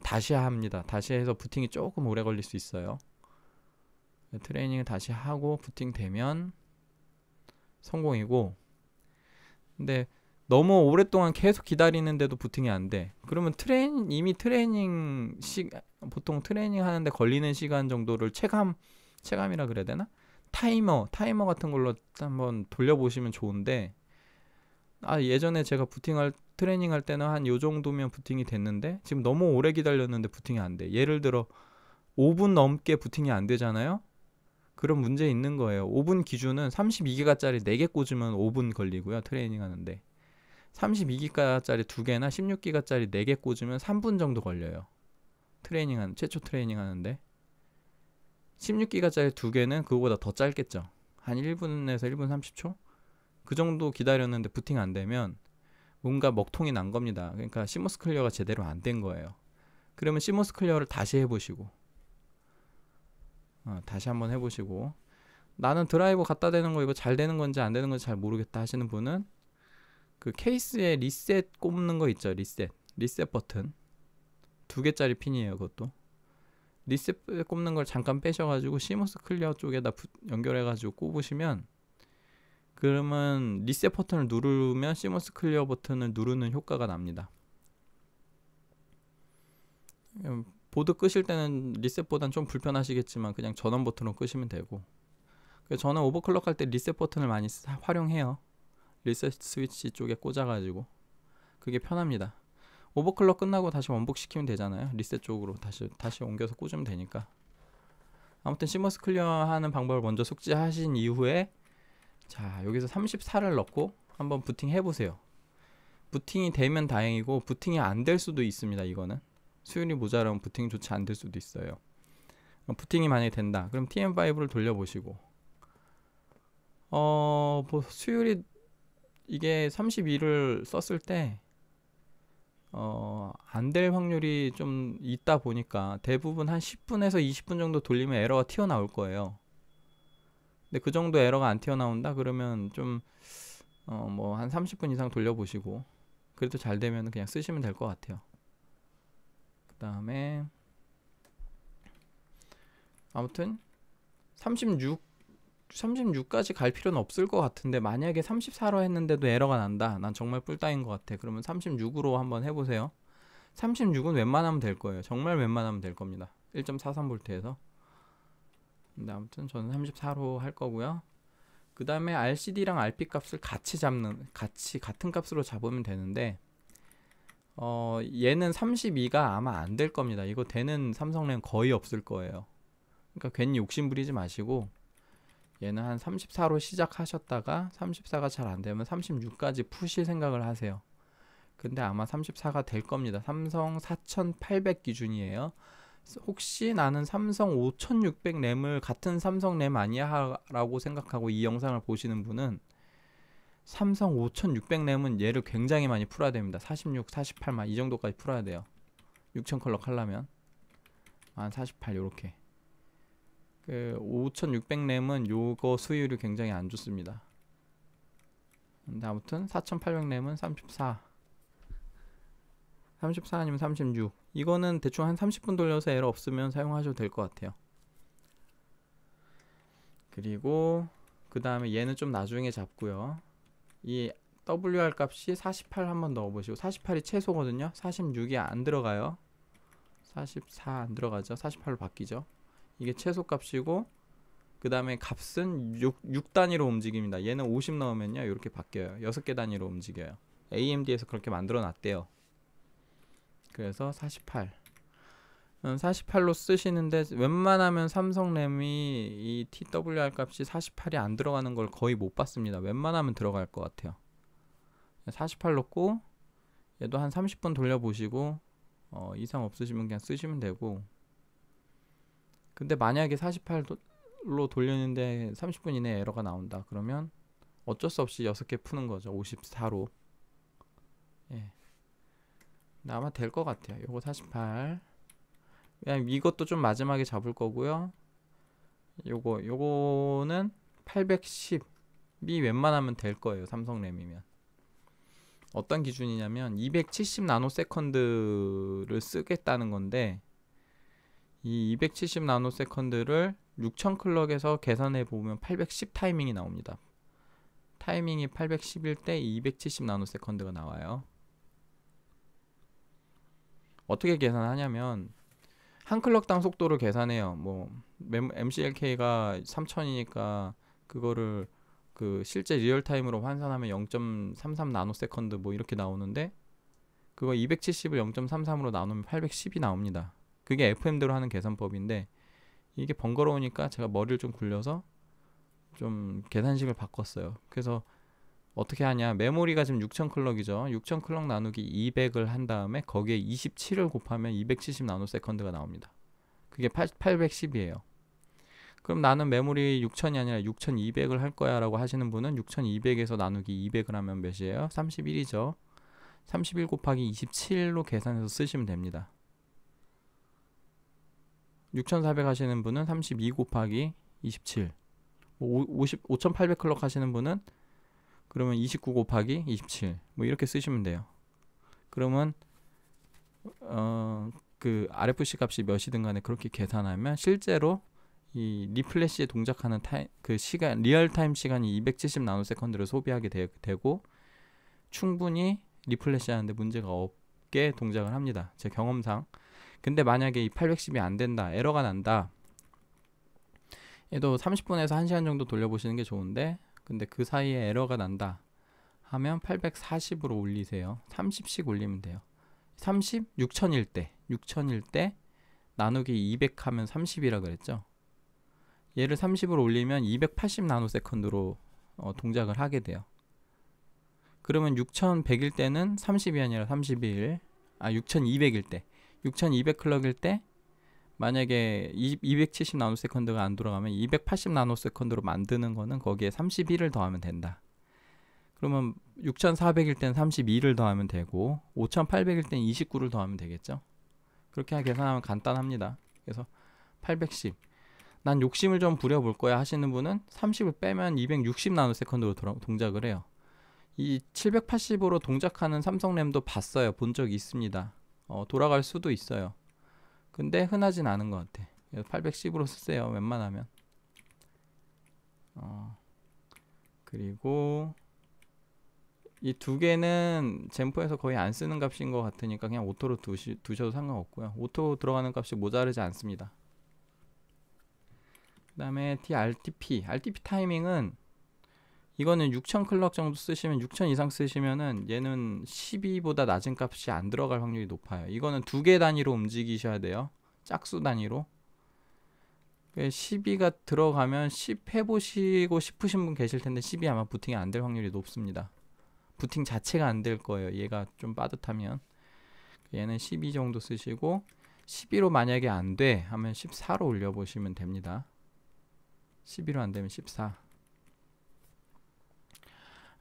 다시 합니다. 다시 해서 부팅이 조금 오래 걸릴 수 있어요. 네, 트레이닝을 다시 하고 부팅 되면 성공이고 근데 너무 오랫동안 계속 기다리는데도 부팅이 안 돼. 그러면 트레인 이미 트레이닝 시 보통 트레이닝 하는데 걸리는 시간 정도를 체감 체감이라 그래야 되나? 타이머 타이머 같은 걸로 한번 돌려보시면 좋은데 아 예전에 제가 부팅할 트레이닝 할 때는 한 요 정도면 부팅이 됐는데 지금 너무 오래 기다렸는데 부팅이 안 돼. 예를 들어 5분 넘게 부팅이 안 되잖아요. 그런 문제 있는 거예요. 5분 기준은 32기가짜리 4개 꽂으면 5분 걸리고요. 트레이닝 하는데. 32기가짜리 2 개나 16기가짜리 4개 꽂으면 3분 정도 걸려요. 트레이닝한 최초 트레이닝 하는데 16기가짜리 2 개는 그거보다 더 짧겠죠. 한 1분에서 1분 30초 그 정도 기다렸는데 부팅 안 되면 뭔가 먹통이 난 겁니다. 그러니까 시모스 클리어가 제대로 안 된 거예요. 그러면 시모스 클리어를 다시 해보시고 어, 다시 한번 해보시고 나는 드라이버 갖다 대는 거 이거 잘 되는 건지 안 되는 건지 잘 모르겠다 하시는 분은 그 케이스에 리셋 꼽는 거 있죠. 리셋. 리셋 버튼. 두 개짜리 핀이에요. 그것도. 리셋 꼽는 걸 잠깐 빼셔가지고 시모스 클리어 쪽에다 연결해가지고 꼽으시면 그러면 리셋 버튼을 누르면 시모스 클리어 버튼을 누르는 효과가 납니다. 음, 보드 끄실 때는 리셋보단 좀 불편하시겠지만 그냥 전원 버튼으로 끄시면 되고 저는 그 오버클럭 할 때 리셋 버튼을 많이 활용해요. 리셋 스위치 쪽에 꽂아가지고 그게 편합니다. 오버클럭 끝나고 다시 원복 시키면 되잖아요. 리셋 쪽으로 다시 다시 옮겨서 꽂으면 되니까. 아무튼 시머스 클리어하는 방법을 먼저 숙지하신 이후에 자 여기서 34를 넣고 한번 부팅 해보세요. 부팅이 되면 다행이고 부팅이 안 될 수도 있습니다. 이거는 수율이 모자라면 부팅이 좋지 안될 수도 있어요. 부팅이 만약에 된다. 그럼 TM5를 돌려보시고 어, 뭐 수율이 이게 32를 썼을 때 어, 안 될 확률이 좀 있다 보니까 대부분 한 10분에서 20분 정도 돌리면 에러가 튀어나올 거예요. 근데 그 정도 에러가 안 튀어나온다 그러면 좀 어, 뭐한 30분 이상 돌려보시고 그래도 잘 되면 그냥 쓰시면 될 것 같아요. 그 다음에 아무튼 36 36까지 갈 필요는 없을 것 같은데 만약에 34로 했는데도 에러가 난다. 난 정말 뿔따인 것 같아. 그러면 36으로 한번 해보세요. 36은 웬만하면 될 거예요. 정말 웬만하면 될 겁니다. 1 4 3볼트에서 근데 아무튼 저는 34로 할 거고요. 그 다음에 RCD랑 RP 값을 같이 잡는, 같이 같은 값으로 잡으면 되는데, 어, 얘는 32가 아마 안 될 겁니다. 이거 되는 삼성램 거의 없을 거예요. 그러니까 괜히 욕심 부리지 마시고, 얘는 한 34로 시작하셨다가 34가 잘안 되면 36까지 푸실 생각을 하세요. 근데 아마 34가 될 겁니다. 삼성 4800 기준이에요. 혹시 나는 삼성 5600 램을 같은 삼성 램 아니야? 라고 생각하고 이 영상을 보시는 분은 삼성 5600 램은 얘를 굉장히 많이 풀어야 됩니다. 46, 48만 이 정도까지 풀어야 돼요. 6000 컬러 칼라면 4 아, 8 요렇게 그 5600램은 요거 수율이 굉장히 안 좋습니다. 근데 아무튼 4800램은 34 34 아니면 36 이거는 대충 한 30분 돌려서 에러 없으면 사용하셔도 될 것 같아요. 그리고 그 다음에 얘는 좀 나중에 잡고요. 이 WR 값이 48 한번 넣어보시고 48이 최소거든요. 46이 안 들어가요. 44 안 들어가죠. 48로 바뀌죠. 이게 최소값이고 그 다음에 값은 6, 6단위로 움직입니다. 얘는 50 넣으면요. 이렇게 바뀌어요. 6개 단위로 움직여요. AMD에서 그렇게 만들어 놨대요. 그래서 48 48로 음, 쓰시는데 웬만하면 삼성 램이 이 TWR 값이 48이 안 들어가는 걸 거의 못 봤습니다. 웬만하면 들어갈 것 같아요. 48 넣고 얘도 한 30분 돌려보시고 어, 이상 없으시면 그냥 쓰시면 되고 근데 만약에 48로 돌렸는데 30분 이내에 에러가 나온다. 그러면 어쩔 수 없이 6개 푸는 거죠. 54로. 예. 아마 될 것 같아요. 요거 48. 그냥 이것도 좀 마지막에 잡을 거고요. 요거 요거는 810이 웬만하면 될 거예요. 삼성 램이면. 어떤 기준이냐면 270 나노세컨드를 쓰겠다는 건데 이270 나노세컨드를 6000 클럭에서 계산해 보면 810 타이밍이 나옵니다. 타이밍이 811때270 나노세컨드가 나와요. 어떻게 계산하냐면 한 클럭당 속도를 계산해요. 뭐 MCLK가 3000이니까 그거를 그 실제 리얼타임으로 환산하면 0.33 나노세컨드 뭐 이렇게 나오는데 그거 270을 0.33으로 나누면 810이 나옵니다. 그게 FM대로 하는 계산법인데 이게 번거로우니까 제가 머리를 좀 굴려서 좀 계산식을 바꿨어요. 그래서 어떻게 하냐 메모리가 지금 6000 클럭이죠. 6000 클럭 나누기 200을 한 다음에 거기에 27을 곱하면 270 나노 세컨드가 나옵니다. 그게 8, 810이에요. 그럼 나는 메모리 6000이 아니라 6200을 할 거야 라고 하시는 분은 6200에서 나누기 200을 하면 몇이에요? 31이죠. 31 곱하기 27로 계산해서 쓰시면 됩니다. 6,400 하시는 분은 32 곱하기 27. 50, 5,800 클럭 하시는 분은 그러면 29 곱하기 27. 뭐 이렇게 쓰시면 돼요. 그러면 어, 그 RFC 값이 몇이든 간에 그렇게 계산하면 실제로 이 리플래시에 동작하는 타임 그 시간 리얼타임 시간이 270 나노세컨드를 소비하게 되, 고 충분히 리플래시 하는데 문제가 없게 동작을 합니다. 제 경험상 근데 만약에 이 810이 안 된다, 에러가 난다. 얘도 30분에서 1시간 정도 돌려보시는 게 좋은데 근데 그 사이에 에러가 난다 하면 840으로 올리세요. 30씩 올리면 돼요. 30 6000일 때 6000일 때 나누기 200 하면 30이라 그랬죠. 얘를 30으로 올리면 280 나노세컨드로 어, 동작을 하게 돼요. 그러면 6100일 때는 30이 아니라 31, 아 6200일 때6200 클럭일 때 만약에 270 나노세컨드가 안 돌아가면 280 나노세컨드로 만드는 거는 거기에 31을 더하면 된다. 그러면 6400일 땐 32를 더하면 되고 5800일 땐 29를 더하면 되겠죠. 그렇게 계산하면 간단합니다. 그래서 810. 난 욕심을 좀 부려볼 거야 하시는 분은 30을 빼면 260 나노세컨드로 돌아, 동작을 해요. 이 780으로 동작하는 삼성 램도 봤어요. 본 적이 있습니다. 어, 돌아갈 수도 있어요. 근데 흔하진 않은 것 같아. 810으로 쓰세요. 웬만하면. 어, 그리고 이 두 개는 젠포에서 거의 안 쓰는 값인 것 같으니까 그냥 오토로 두시, 두셔도 상관없고요. 오토 들어가는 값이 모자르지 않습니다. 그 다음에 t r t p RTP 타이밍은 이거는 6천 클럭 정도 쓰시면 6천 이상 쓰시면은 얘는 12보다 낮은 값이 안 들어갈 확률이 높아요. 이거는 두 개 단위로 움직이셔야 돼요. 짝수 단위로. 12가 그 들어가면 10 해보시고 싶으신 분 계실 텐데 1 2 아마 부팅이 안 될 확률이 높습니다. 부팅 자체가 안 될 거예요. 얘가 좀 빠듯하면. 얘는 12 정도 쓰시고 12로 만약에 안 돼 하면 14로 올려보시면 됩니다. 12로 안 되면 14.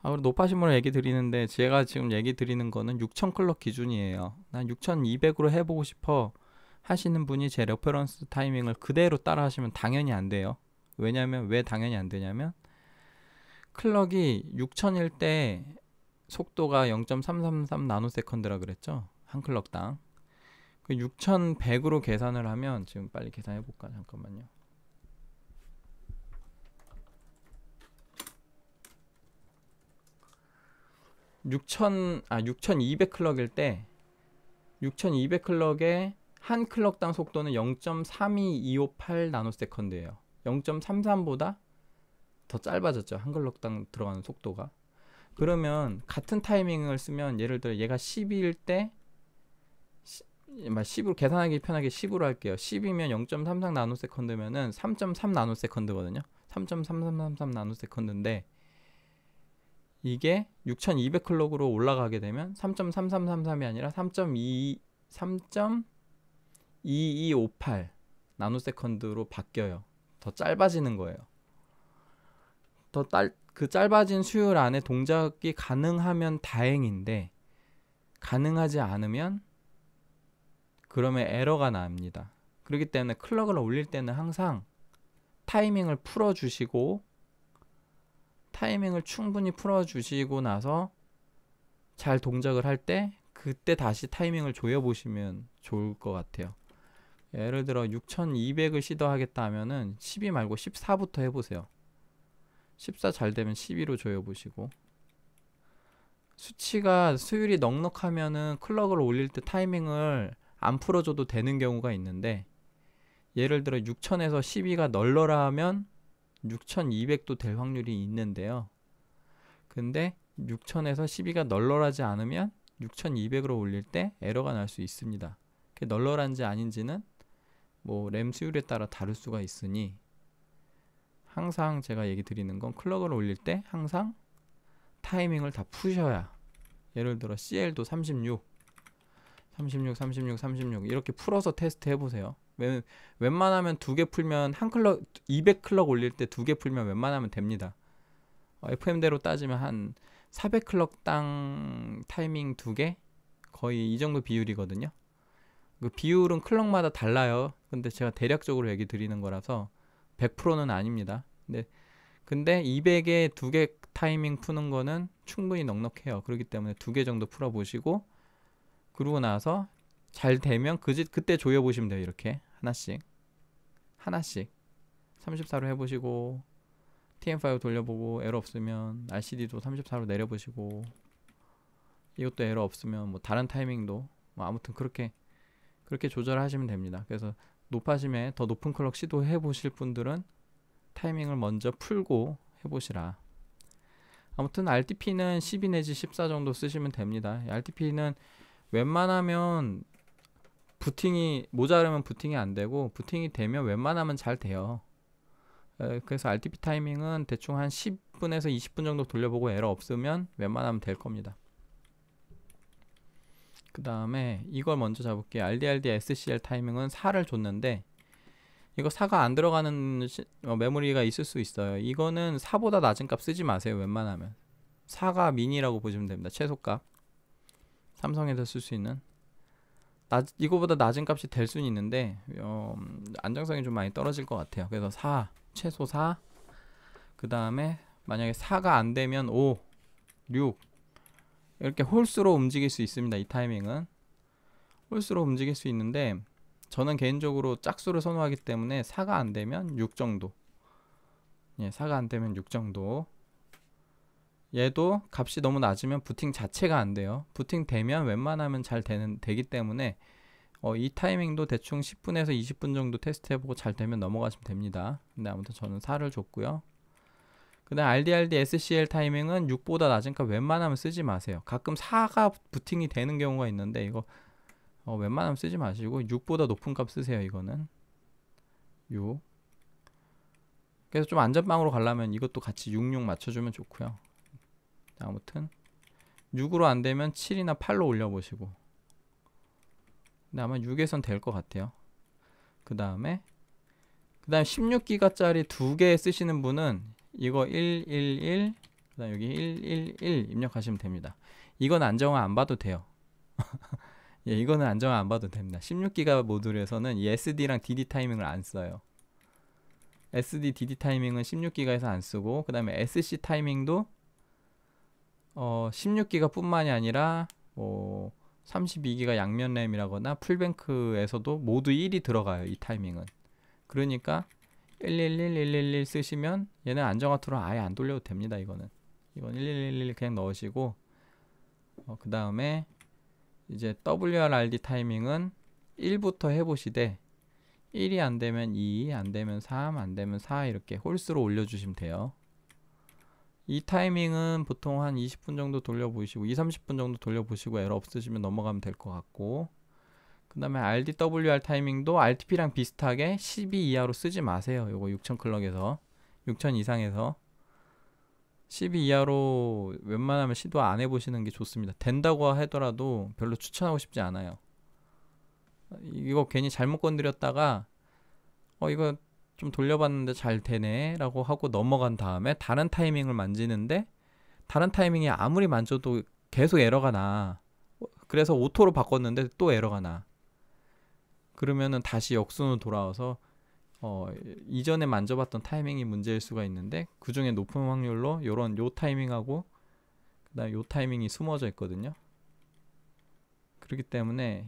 아무래도 높아신 분을 얘기 드리는데 제가 지금 얘기 드리는 거는 6천 클럭 기준이에요. 난 6,200으로 해보고 싶어 하시는 분이 제 레퍼런스 타이밍을 그대로 따라 하시면 당연히 안 돼요. 왜냐면 왜 당연히 안 되냐면 클럭이 6,000일 때 속도가 0.333 나노세컨드라 그랬죠. 한 클럭당. 그 6,100으로 계산을 하면 지금 빨리 계산해 볼까? 잠깐만요. 6천 아6,200 클럭일 때6,200 클럭에 한 클럭당 속도는 0.32258 나노세컨드예요. 0.33보다 더 짧아졌죠. 한 클럭당 들어가는 속도가. 그러면 같은 타이밍을 쓰면 예를 들어 얘가 10일 때 10으로 계산하기 편하게 10으로 할게요. 10이면 0.33 나노세컨드면은 3.3 나노세컨드거든요. 3.3333 나노세컨드인데 이게 6200클럭으로 올라가게 되면 3.3333이 아니라 3.2 3.2258 나노세컨드로 바뀌어요. 더 짧아지는 거예요. 더 딸, 그 짧아진 수율 안에 동작이 가능하면 다행인데 가능하지 않으면 그러면 에러가 납니다. 그렇기 때문에 클럭을 올릴 때는 항상 타이밍을 풀어주시고 타이밍을 충분히 풀어주시고 나서 잘 동작을 할 때 그때 다시 타이밍을 조여보시면 좋을 것 같아요. 예를 들어 6200을 시도하겠다 하면은 12 말고 14부터 해보세요. 14 잘 되면 12로 조여보시고 수치가 수율이 넉넉하면은 클럭을 올릴 때 타이밍을 안 풀어줘도 되는 경우가 있는데 예를 들어 6천에서 12가 널널하면 6200도 될 확률이 있는데요. 근데 6000에서 12가 널널하지 않으면 6200으로 올릴 때 에러가 날 수 있습니다. 그게 널널한지 아닌지는 뭐 램 수율에 따라 다를 수가 있으니 항상 제가 얘기 드리는 건 클럭을 올릴 때 항상 타이밍을 다 푸셔야 예를 들어 CL도 36 36 36 36 이렇게 풀어서 테스트 해보세요 웬, 웬만하면 두 개 풀면 한 클럭 200클럭 올릴 때 두 개 풀면 웬만하면 됩니다. 어, FM대로 따지면 한 400클럭당 타이밍 두 개 거의 이 정도 비율이거든요. 그 비율은 클럭마다 달라요. 근데 제가 대략적으로 얘기 드리는 거라서 100%는 아닙니다. 근데 근데 200에 두 개 타이밍 푸는 거는 충분히 넉넉해요. 그렇기 때문에 두 개 정도 풀어 보시고 그러고 나서 잘 되면 그지 그때 조여 보시면 돼요. 이렇게 하나씩 하나씩 34로 해보시고 TM5 돌려보고 에러 없으면 RCD도 34로 내려보시고 이것도 에러 없으면 뭐 다른 타이밍도 뭐 아무튼 그렇게 그렇게 조절하시면 됩니다. 그래서 높아짐에 더 높은 클럭 시도해 보실 분들은 타이밍을 먼저 풀고 해보시라. 아무튼 RTP는 12 내지 14 정도 쓰시면 됩니다. RTP는 웬만하면 부팅이 모자르면 부팅이 안 되고 부팅이 되면 웬만하면 잘 돼요. 그래서 RTP 타이밍은 대충 한 10분에서 20분 정도 돌려보고 에러 없으면 웬만하면 될 겁니다. 그 다음에 이걸 먼저 잡을게요. RDRD SCL 타이밍은 4를 줬는데 이거 4가 안 들어가는 시, 어, 메모리가 있을 수 있어요. 이거는 4보다 낮은 값 쓰지 마세요. 웬만하면. 4가 미니라고 보시면 됩니다. 최소값. 삼성에서 쓸 수 있는. 낮, 이거보다 낮은 값이 될 수는 있는데 어, 안정성이 좀 많이 떨어질 것 같아요. 그래서 4, 최소 4. 그 다음에 만약에 4가 안 되면 5, 6 이렇게 홀수로 움직일 수 있습니다. 이 타이밍은 홀수로 움직일 수 있는데 저는 개인적으로 짝수를 선호하기 때문에 4가 안 되면 6 정도. 예, 4가 안 되면 6 정도. 얘도 값이 너무 낮으면 부팅 자체가 안 돼요. 부팅 되면 웬만하면 잘 되는, 되기 때문에 어, 이 타이밍도 대충 10분에서 20분 정도 테스트해보고 잘 되면 넘어가시면 됩니다. 근데 아무튼 저는 4를 줬고요. 근데 음 RDRD SCL 타이밍은 6보다 낮으니까 웬만하면 쓰지 마세요. 가끔 4가 부팅이 되는 경우가 있는데 이거 어, 웬만하면 쓰지 마시고 6보다 높은 값 쓰세요 이거는 6 그래서 좀 안전빵으로 가려면 이것도 같이 66 맞춰주면 좋고요 아무튼 6으로 안되면 7이나 8로 올려보시고 근데 아마 6에선 될 것 같아요 그 다음에 그 다음 16기가짜리 두 개 쓰시는 분은 이거 111그 다음 여기 111 입력하시면 됩니다 이건 안정화 안 봐도 돼요 예, 이거는 안정화 안 봐도 됩니다 16기가 모듈에서는 이 SD랑 DD 타이밍을 안 써요 SD, DD 타이밍은 16기가에서 안 쓰고 그 다음에 SC 타이밍도 어, 16기가뿐만이 아니라 뭐 32기가 양면 램이라거나 풀뱅크에서도 모두 1이 들어가요. 이 타이밍은. 그러니까 111111 쓰시면 얘는 안정화 툴은 아예 안 돌려도 됩니다. 이거는. 이건 1111 그냥 넣으시고 어, 그 다음에 이제 WRRD 타이밍은 1부터 해보시되 1이 안되면 2, 안되면 3, 안되면 4 이렇게 홀수로 올려주시면 돼요. 이 타이밍은 보통 한 20분 정도 돌려보시고 2, 30분 정도 돌려보시고 에러 없으시면 넘어가면 될 것 같고 그 다음에 RDWR 타이밍도 RTP랑 비슷하게 12 이하로 쓰지 마세요. 요거 6000 클럭에서 6000 이상에서 12 이하로 웬만하면 시도 안 해보시는 게 좋습니다. 된다고 하더라도 별로 추천하고 싶지 않아요. 이거 괜히 잘못 건드렸다가 어 이거 좀 돌려봤는데 잘 되네 라고 하고 넘어간 다음에 다른 타이밍을 만지는데 다른 타이밍이 아무리 만져도 계속 에러가 나 그래서 오토로 바꿨는데 또 에러가 나 그러면은 다시 역순으로 돌아와서 어, 이전에 만져봤던 타이밍이 문제일 수가 있는데 그 중에 높은 확률로 요런 요 타이밍하고 그다음 요 타이밍이 숨어져 있거든요 그렇기 때문에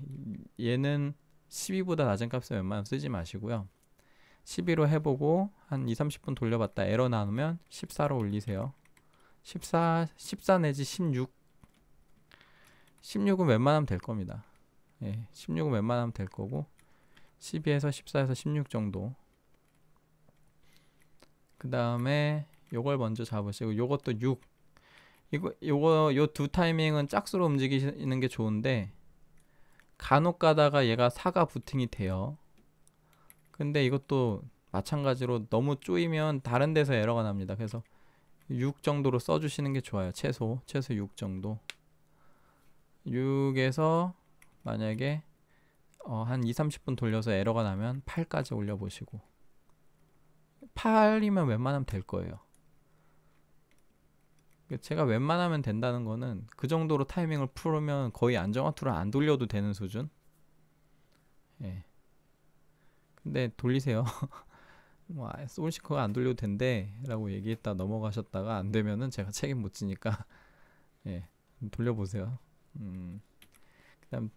얘는 12보다 낮은 값에 웬만하면 쓰지 마시고요 12로 해보고 한 2, 30분 돌려봤다 에러 나오면 14로 올리세요. 14, 14 내지 16 16은 웬만하면 될 겁니다. 예, 16은 웬만하면 될 거고 12에서 14에서 16 정도 그 다음에 요걸 먼저 잡으시고 요것도 6 이거 요거 요 두 타이밍은 짝수로 움직이는 게 좋은데 간혹 가다가 얘가 4가 부팅이 돼요. 근데 이것도 마찬가지로 너무 쪼이면 다른 데서 에러가 납니다. 그래서 6 정도로 써주시는 게 좋아요. 최소, 최소 6 정도. 6에서 만약에 어, 한 2, 30분 돌려서 에러가 나면 8까지 올려보시고 8이면 웬만하면 될 거예요. 그러니까 제가 웬만하면 된다는 거는 그 정도로 타이밍을 풀으면 거의 안정화 툴을 안 돌려도 되는 수준? 예. 네 돌리세요. 뭐 아, 소울시 커거안 돌려도 된대 라고 얘기했다 넘어가셨다가 안 되면은 제가 책임 못 지니까 예 돌려보세요 음 그다음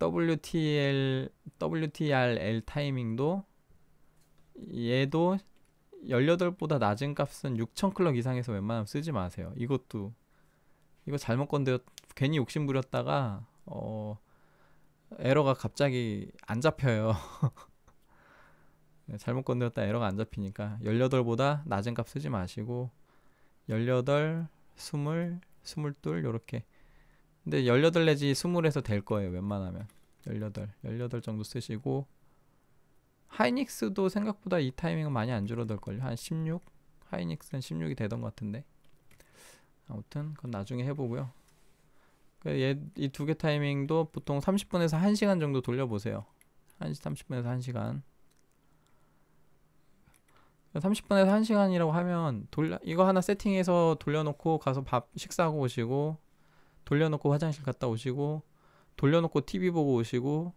WTL WTRL 타이밍도 얘도 18보다 낮은 값은 6000클럭 이상에서 웬만하면 쓰지 마세요 이것도 이거 잘못 건데요 괜히 욕심 부렸다가 어 에러가 갑자기 안 잡혀요 네, 잘못 건드렸다 에러가 안 잡히니까 18보다 낮은 값 쓰지 마시고 18, 20, 22이렇게 근데 18 내지 20에서 될 거예요 웬만하면 18, 18 정도 쓰시고 하이닉스도 생각보다 이 타이밍은 많이 안 줄어들걸요 한 16? 하이닉스는 16이 되던 것 같은데 아무튼 그건 나중에 해보고요 그 이두 개 타이밍도 보통 30분에서 1시간 정도 돌려보세요 1시 30분에서 1시간 30분에서 1시간이라고 하면 돌려 이거 하나 세팅해서 돌려놓고 가서 밥 식사하고 오시고 돌려놓고 화장실 갔다 오시고 돌려놓고 TV 보고 오시고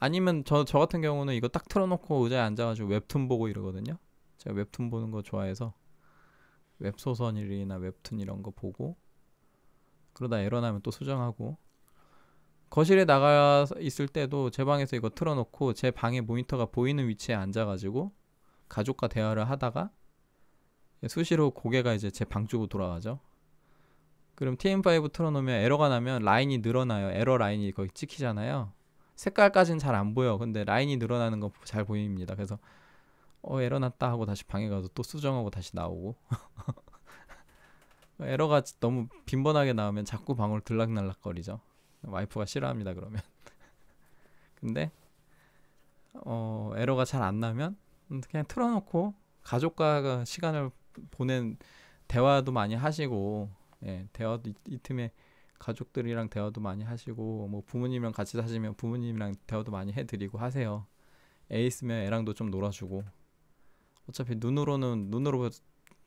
아니면 저, 저 같은 경우는 이거 딱 틀어놓고 의자에 앉아가지고 웹툰 보고 이러거든요. 제가 웹툰 보는 거 좋아해서 웹소설이나 웹툰 이런 거 보고 그러다 에러 나면 또 수정하고 거실에 나가 있을 때도 제 방에서 이거 틀어놓고 제 방에 모니터가 보이는 위치에 앉아가지고 가족과 대화를 하다가 수시로 고개가 이제 제 방 쪽으로 돌아가죠. 그럼 TM5 틀어놓으면 에러가 나면 라인이 늘어나요. 에러 라인이 거기 찍히잖아요. 색깔까지는 잘 안 보여. 근데 라인이 늘어나는 거 잘 보입니다. 그래서 어 에러 났다 하고 다시 방에 가서 또 수정하고 다시 나오고 에러가 너무 빈번하게 나오면 자꾸 방울 들락날락거리죠. 와이프가 싫어합니다. 그러면 근데 어 에러가 잘 안 나면 그냥 틀어놓고 가족과 시간을 보낸 대화도 많이 하시고 예, 대화도 이, 이 틈에 가족들이랑 대화도 많이 하시고 뭐 부모님이랑 같이 사시면 부모님이랑 대화도 많이 해드리고 하세요. 애 있으면 애랑도 좀 놀아주고 어차피 눈으로는 눈으로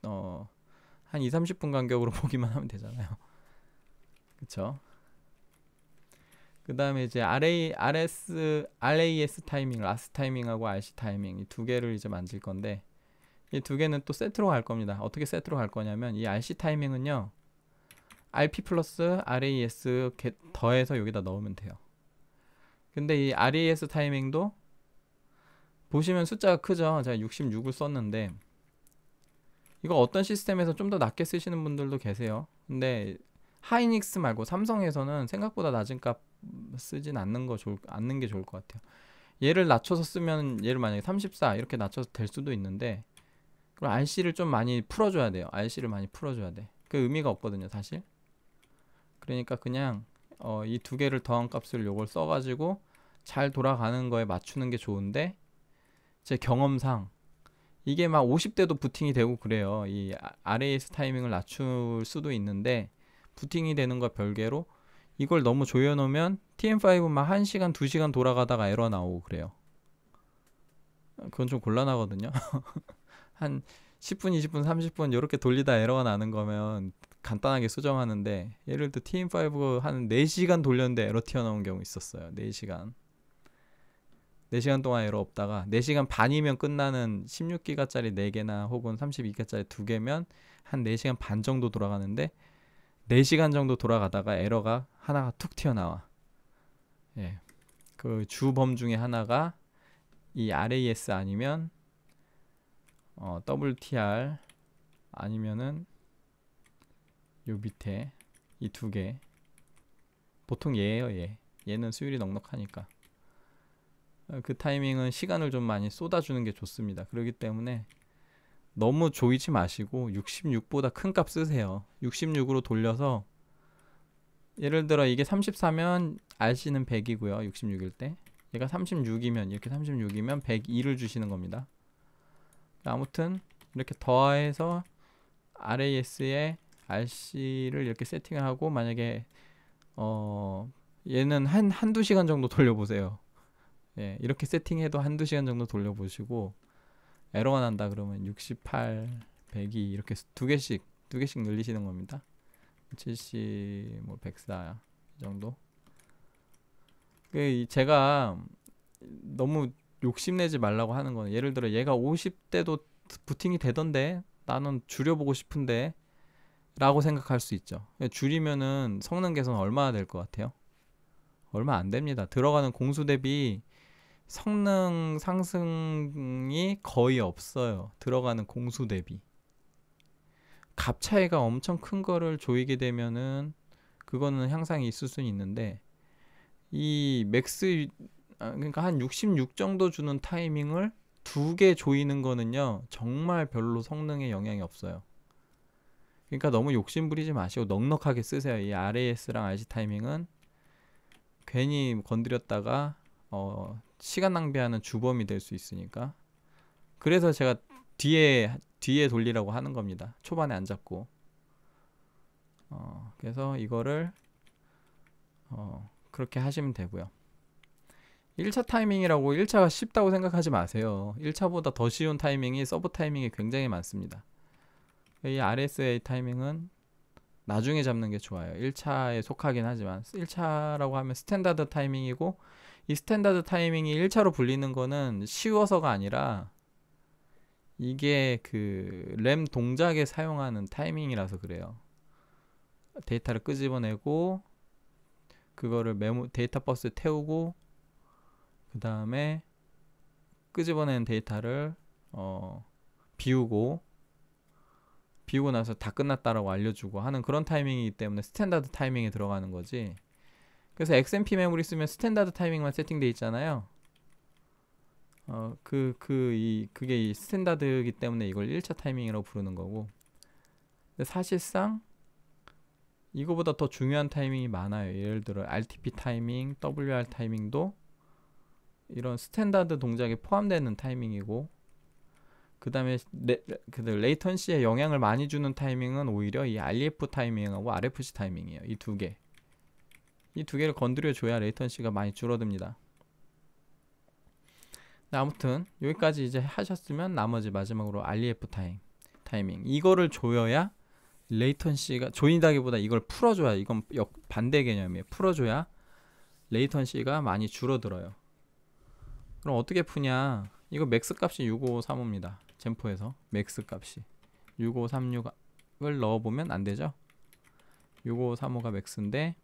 어한 2, 30분 간격으로 보기만 하면 되잖아요. 그렇죠? 그 다음에 이제 RA, RS, RAS 타이밍, 라스 타이밍하고 RC 타이밍 이 두 개를 이제 만질 건데 이 두 개는 또 세트로 갈 겁니다. 어떻게 세트로 갈 거냐면 이 RC 타이밍은요. RP 플러스 RAS 더해서 여기다 넣으면 돼요. 근데 이 RAS 타이밍도 보시면 숫자가 크죠. 제가 66을 썼는데 이거 어떤 시스템에서 좀 더 낮게 쓰시는 분들도 계세요. 근데 하이닉스 말고 삼성에서는 생각보다 낮은 값 쓰진 않는 거 좋을 않는 게 좋을 것 같아요. 얘를 낮춰서 쓰면 얘를 만약에 34 이렇게 낮춰서 될 수도 있는데 그럼 RC를 좀 많이 풀어줘야 돼요. RC를 많이 풀어줘야 돼. 그 의미가 없거든요, 사실. 그러니까 그냥 어, 이 두 개를 더한 값을 요걸 써가지고 잘 돌아가는 거에 맞추는 게 좋은데 제 경험상 이게 막 50대도 부팅이 되고 그래요. 이 RAS 아, 아 타이밍을 낮출 수도 있는데 부팅이 되는 것 별개로 이걸 너무 조여놓으면 TM5만 1시간, 2시간 돌아가다가 에러 나오고 그래요. 그건 좀 곤란하거든요. 한 10분, 20분, 30분 이렇게 돌리다 에러가 나는 거면 간단하게 수정하는데 예를 들어 TM5 한 4시간 돌렸는데 에러 튀어나온 경우 있었어요. 4시간. 4시간 동안 에러 없다가 4시간 반이면 끝나는 16기가짜리 4개나 혹은 32기가짜리 2개면 한 4시간 반 정도 돌아가는데 4시간 정도 돌아가다가 에러가 하나가 툭 튀어나와. 예. 그 주범 중에 하나가 이 RAS 아니면 어, WTR 아니면은 요 밑에 이 두 개. 보통 얘예요, 얘. 얘는 수율이 넉넉하니까. 어, 그 타이밍은 시간을 좀 많이 쏟아주는 게 좋습니다. 그렇기 때문에 너무 조이지 마시고 66보다 큰 값 쓰세요. 66으로 돌려서 예를 들어 이게 34면 RC는 100이고요. 66일 때. 얘가 36이면 이렇게 36이면 102를 주시는 겁니다. 아무튼 이렇게 더해서 RAS에 RC를 이렇게 세팅을 하고 만약에 어 얘는 한 한두 시간 정도 돌려보세요. 예, 이렇게 세팅해도 한두 시간 정도 돌려보시고 에러가 난다 그러면 68, 102 이렇게 두 개씩 두 개씩 늘리시는 겁니다. 70, 뭐 104, 이 정도. 그 제가 너무 욕심내지 말라고 하는 거는 예를 들어 얘가 50대도 부팅이 되던데 나는 줄여보고 싶은데 라고 생각할 수 있죠. 줄이면은 성능 개선 얼마나 될 것 같아요? 얼마 안 됩니다. 들어가는 공수 대비 성능 상승이 거의 없어요. 들어가는 공수 대비. 값 차이가 엄청 큰 거를 조이게 되면은 그거는 향상이 있을 수는 있는데 이 맥스 아, 그러니까 한 66 정도 주는 타이밍을 두 개 조이는 거는요. 정말 별로 성능에 영향이 없어요. 그러니까 너무 욕심 부리지 마시고 넉넉하게 쓰세요. 이 RAS랑 RC 타이밍은 괜히 건드렸다가 어 시간 낭비하는 주범이 될 수 있으니까 그래서 제가 뒤에 뒤에 돌리라고 하는 겁니다. 초반에 안 잡고 어, 그래서 이거를 어, 그렇게 하시면 되고요. 1차 타이밍이라고 1차가 쉽다고 생각하지 마세요. 1차보다 더 쉬운 타이밍이 서브 타이밍이 굉장히 많습니다. 이 RSA 타이밍은 나중에 잡는 게 좋아요. 1차에 속하긴 하지만 1차라고 하면 스탠다드 타이밍이고 이 스탠다드 타이밍이 1차로 불리는 거는 쉬워서가 아니라 이게 그 램 동작에 사용하는 타이밍이라서 그래요. 데이터를 끄집어내고 그거를 메모 데이터 버스에 태우고 그 다음에 끄집어낸 데이터를 어, 비우고 비우고 나서 다 끝났다라고 알려주고 하는 그런 타이밍이기 때문에 스탠다드 타이밍에 들어가는 거지. 그래서 XMP 메모리 쓰면 스탠다드 타이밍만 세팅돼 있잖아요. 어, 그, 그, 이, 그게 이 스탠다드이기 때문에 이걸 1차 타이밍이라고 부르는 거고. 근데 사실상 이거보다 더 중요한 타이밍이 많아요. 예를 들어 RTP 타이밍, WR 타이밍도 이런 스탠다드 동작에 포함되는 타이밍이고 그다음에 레, 그 레이턴시에 영향을 많이 주는 타이밍은 오히려 이 RF 타이밍하고 RFC 타이밍이에요. 이 두 개. 이두 개를 건드려 줘야 레이턴시가 많이 줄어듭니다. 네, 아무튼 여기까지 이제 하셨으면 나머지 마지막으로 r f 타임 타이밍 이거를 줘야 레이턴시가 조인다기보다 이걸 풀어줘야 이건 역 반대 개념이에요. 풀어줘야 레이턴시가 많이 줄어들어요. 그럼 어떻게 푸냐? 이거 맥스 값이 6535입니다. 젠포에서 맥스 값이 6536을 넣어보면 안 되죠? 6535가 맥스인데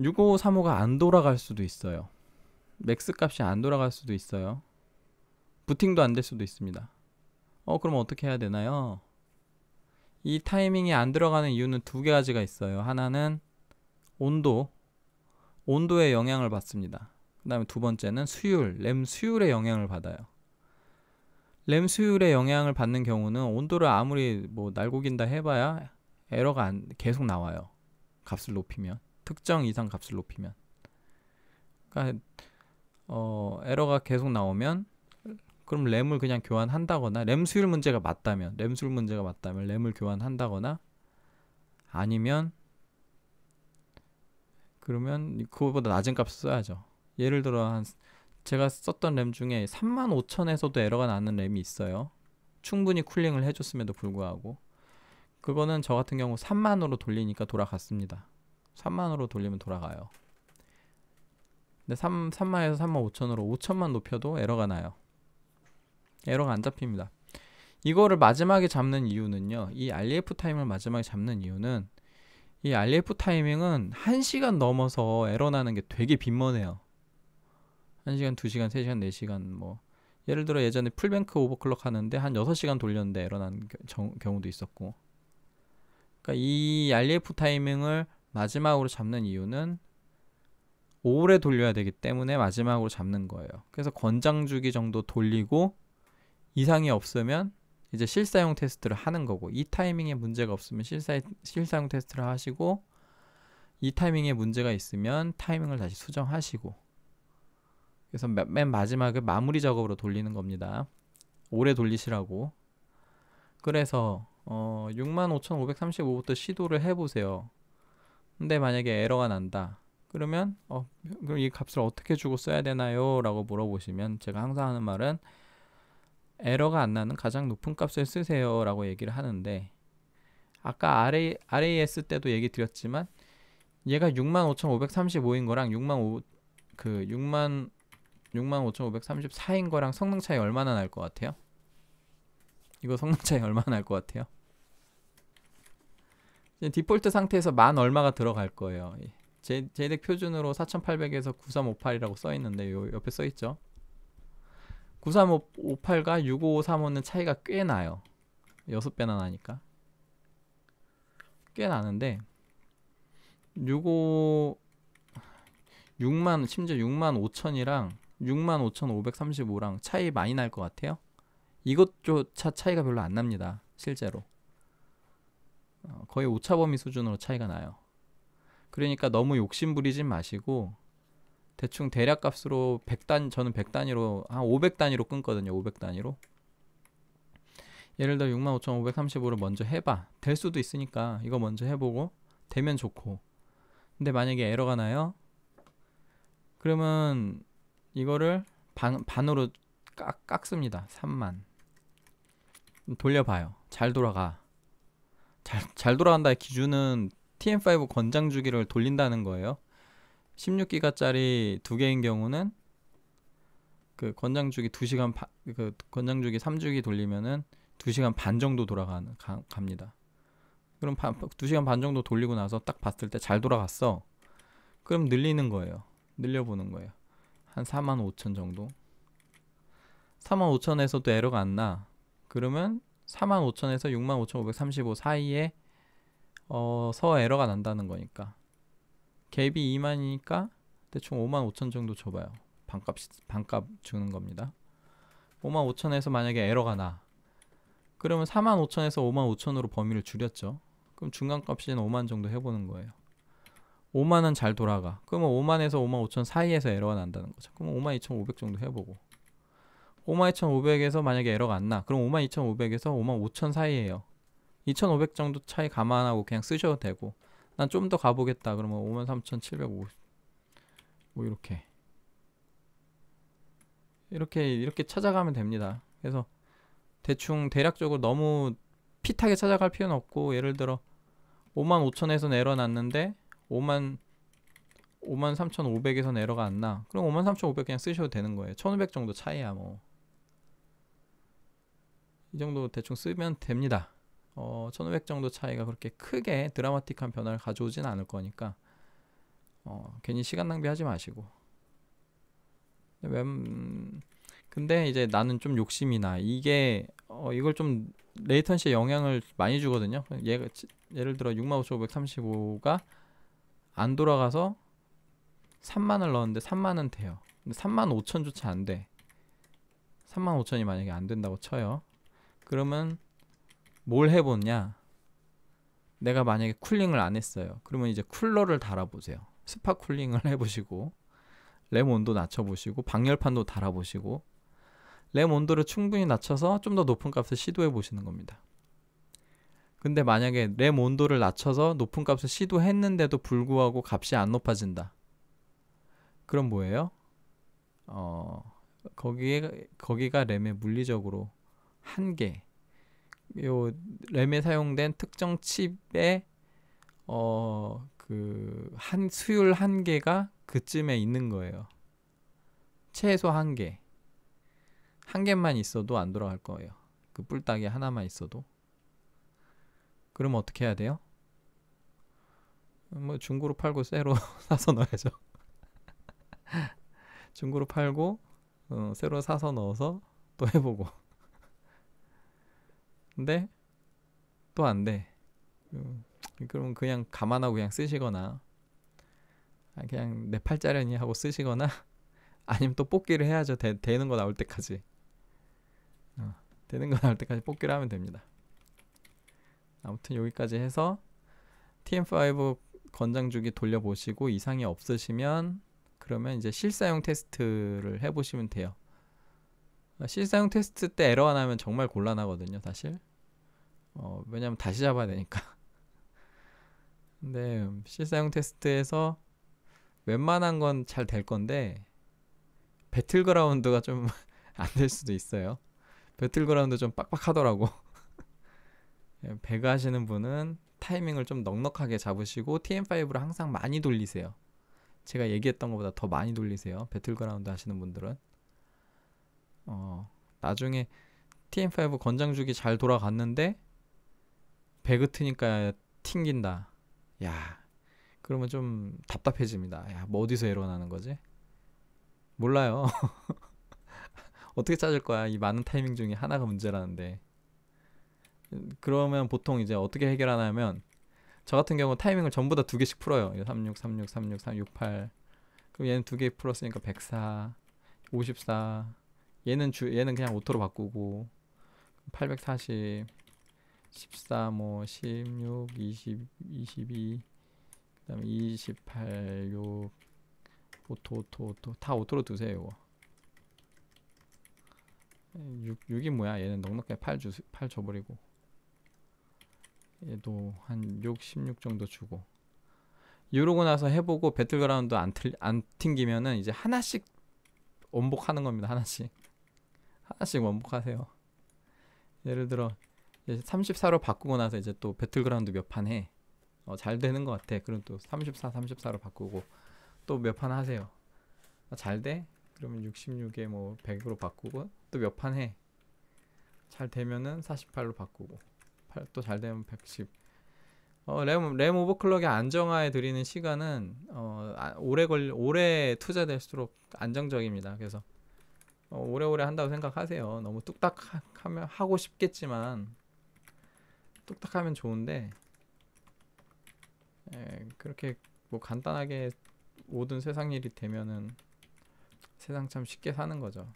6 5 3 5가안 돌아갈 수도 있어요. 맥스 값이 안 돌아갈 수도 있어요. 부팅도 안 될 수도 있습니다. 어, 그럼 어떻게 해야 되나요? 이 타이밍이 안 들어가는 이유는 두 가지가 있어요. 하나는 온도, 온도의 영향을 받습니다. 그 다음에 두 번째는 수율, 램 수율의 영향을 받아요. 램 수율의 영향을 받는 경우는 온도를 아무리 뭐 날고긴다 해봐야 에러가 안, 계속 나와요. 값을 높이면. 특정 이상 값을 높이면 그러니까 어, 에러가 계속 나오면 그럼 램을 그냥 교환한다거나 램 수율 문제가 맞다면 램 수율 문제가 맞다면 램을 교환한다거나 아니면 그러면 그거보다 낮은 값 써야죠. 예를 들어 한 제가 썼던 램 중에 35,000에서도 에러가 나는 램이 있어요. 충분히 쿨링을 해줬음에도 불구하고 그거는 저 같은 경우 3만으로 돌리니까 돌아갔습니다. 3만으로 돌리면 돌아가요. 근데 3, 3만에서 3만 5천으로 5천만 높여도 에러가 나요. 에러가 안 잡힙니다. 이거를 마지막에 잡는 이유는요. 이 RF 타이밍을 마지막에 잡는 이유는 이 RF 타이밍은 1시간 넘어서 에러 나는 게 되게 빈번해요. 1시간, 2시간, 3시간, 4시간 뭐 예를 들어 예전에 풀뱅크 오버클럭 하는데 한 6시간 돌렸는데 에러 난 경우도 있었고 그러니까 이 RF 타이밍을 마지막으로 잡는 이유는 오래 돌려야 되기 때문에 마지막으로 잡는 거예요. 그래서 권장주기 정도 돌리고 이상이 없으면 이제 실사용 테스트를 하는 거고 이 타이밍에 문제가 없으면 실사 실사용 테스트를 하시고 이 타이밍에 문제가 있으면 타이밍을 다시 수정하시고 그래서 맨 마지막에 마무리 작업으로 돌리는 겁니다. 오래 돌리시라고. 그래서 어, 65,535부터 시도를 해보세요. 근데 만약에 에러가 난다. 그러면 어, 그럼 이 값을 어떻게 주고 써야 되나요? 라고 물어보시면 제가 항상 하는 말은 에러가 안 나는 가장 높은 값을 쓰세요 라고 얘기를 하는데 아까 RA, RAS 때도 얘기 드렸지만 얘가 65,535인 거랑 65, 그 6만 65,534인 거랑 성능 차이 얼마나 날 것 같아요? 이거 성능 차이 얼마나 날 것 같아요? 디폴트 상태에서 만 얼마가 들어갈 거예요. 제, 제덱 표준으로 4800에서 9358이라고 써 있는데 요 옆에 써 있죠. 9358과 6535는 5 차이가 꽤 나요. 6배나 나니까. 꽤 나는데 65 6만 심지어 6만 5천이랑 6만 5,535랑 차이 많이 날 것 같아요. 이것조차 차이가 별로 안 납니다. 실제로. 어, 거의 오차범위 수준으로 차이가 나요. 그러니까 너무 욕심 부리지 마시고 대충 대략 값으로 100단 저는 100단위로 한 500단위로 끊거든요. 500단위로. 예를 들어 6 5 5 3 5으로 먼저 해 봐. 될 수도 있으니까 이거 먼저 해 보고 되면 좋고. 근데 만약에 에러가 나요? 그러면 이거를 반, 반으로 깎, 깎습니다. 3만. 돌려봐요. 잘 돌아가. 잘, 잘 돌아간다의 기준은 TM5 권장 주기를 돌린다는 거예요. 16기가짜리 두 개인 경우는 그 권장 주기 2시간 바, 그 권장 주기 3주기 돌리면은 2시간 반 정도 돌아가는 가, 갑니다. 그럼 반, 2시간 반 정도 돌리고 나서 딱 봤을 때 잘 돌아갔어. 그럼 늘리는 거예요. 늘려보는 거예요. 한 4만 5천 정도. 4만 5천에서도 에러가 안 나. 그러면 45,000에서 65,535 사이에 어, 서 에러가 난다는 거니까 갭이 2만이니까 대충 55,000 정도 줘봐요 반값 반값 주는 겁니다 55,000에서 만약에 에러가 나 그러면 45,000에서 55,000으로 범위를 줄였죠 그럼 중간값인 5만 정도 해보는 거예요 5만은 잘 돌아가 그러면 5만에서 5 5 0 0 0 사이에서 에러가 난다는 거죠 그럼 5 2,500 정도 해보고 52,500에서 만약에 에러가 안 나. 그럼 52,500에서 55,000 사이에요. 2,500 정도 차이 감안하고 그냥 쓰셔도 되고. 난 좀 더 가보겠다. 그러면 53,750. 뭐 이렇게. 이렇게 이렇게 찾아가면 됩니다. 그래서 대충 대략적으로 너무 핏하게 찾아갈 필요는 없고 예를 들어 55,000에서 내러났는데 5만 53,500에서 에러가 안 나. 그럼 53,500 그냥 쓰셔도 되는 거예요. 1,500 정도 차이야 뭐. 이 정도 대충 쓰면 됩니다. 어, 1500 정도 차이가 그렇게 크게 드라마틱한 변화를 가져오진 않을 거니까 어, 괜히 시간 낭비하지 마시고 근데 이제 나는 좀 욕심이 나 이게 어, 이걸 좀 레이턴시에 영향을 많이 주거든요 얘, 예, 예를 들어 65,535가 안 돌아가서 3만을 넣었는데 3만은 돼요 근데 3만 5천조차 안돼 3만 5천이 만약에 안 된다고 쳐요 그러면 뭘 해보냐? 내가 만약에 쿨링을 안 했어요. 그러면 이제 쿨러를 달아보세요. 스파 쿨링을 해보시고 램 온도 낮춰보시고 방열판도 달아보시고 램 온도를 충분히 낮춰서 좀 더 높은 값을 시도해 보시는 겁니다. 근데 만약에 램 온도를 낮춰서 높은 값을 시도했는데도 불구하고 값이 안 높아진다. 그럼 뭐예요? 어, 거기에 거기가 램에 물리적으로 한계, 요 램에 사용된 특정 칩의 어그 한 수율 한계가 그쯤에 있는 거예요. 최소 한계. 한 개만 있어도 안 돌아갈 거예요. 그 뿔따기 하나만 있어도. 그럼 어떻게 해야 돼요? 뭐 중고로 팔고 새로 사서 넣어야죠. 중고로 팔고 어, 새로 사서 넣어서 또 해보고. 근데 네? 또안 돼. 음, 그러면 그냥 감안하고 그냥 쓰시거나 아, 그냥 내팔자려이 하고 쓰시거나 아니면 또 뽑기를 해야죠. 되, 되는 거 나올 때까지. 어, 되는 거 나올 때까지 뽑기를 하면 됩니다. 아무튼 여기까지 해서 TM5 권장주기 돌려보시고 이상이 없으시면 그러면 이제 실사용 테스트를 해보시면 돼요. 어, 실사용 테스트 때 에러가 나면 정말 곤란하거든요, 사실. 어, 왜냐면 다시 잡아야 되니까. 근데 실사용 테스트에서 웬만한 건 잘 될 건데 배틀그라운드가 좀 안 될 수도 있어요. 배틀그라운드 좀 빡빡하더라고. 예, 배그 하시는 분은 타이밍을 좀 넉넉하게 잡으시고 TM5를 항상 많이 돌리세요. 제가 얘기했던 것보다 더 많이 돌리세요. 배틀그라운드 하시는 분들은. 어, 나중에 TM5 권장 주기 잘 돌아갔는데 배그 트니까 튕긴다. 야, 그러면 좀 답답해집니다. 야, 뭐 어디서 일어나는 거지? 몰라요. 어떻게 찾을 거야? 이 많은 타이밍 중에 하나가 문제라는데. 그러면 보통 이제 어떻게 해결하냐면 저 같은 경우 타이밍을 전부 다 두 개씩 풀어요. 36, 36, 36, 368. 그럼 얘는 두 개 풀었으니까 104, 54. 얘는 주 얘는 그냥 오토로 바꾸고 840. 14, 뭐 16, 20, 22, 그다음에 28, 6, 오토 오토 오토 다 오토로 두세요. 이거. 6, 6이 뭐야? 얘는 넉넉하게 8, 주, 8 줘버리고 얘도 한 6, 16 정도 주고 이러고 나서 해보고 배틀그라운드 안, 틀, 안 튕기면은 이제 하나씩 원복하는 겁니다. 하나씩 하나씩 원복하세요. 예를 들어 34로 바꾸고 나서 이제 또 배틀그라운드 몇 판 해. 어, 잘 되는 것 같아. 그럼 또 34, 34로 바꾸고 또 몇 판 하세요. 아, 잘 돼? 그러면 66에 뭐 100으로 바꾸고 또 몇 판 해. 잘 되면은 48로 바꾸고 또 잘 되면 110. 어, 램, 램 오버클럭의 안정화에 드리는 시간은 어, 아, 오래 걸 오래 투자될수록 안정적입니다. 그래서 어, 오래오래 한다고 생각하세요. 너무 뚝딱 하, 하면 하고 싶겠지만 뚝딱하면 좋은데 에, 예, 그렇게 뭐 간단하게 모든 세상 일이 되면은 세상 참 쉽게 사는 거죠.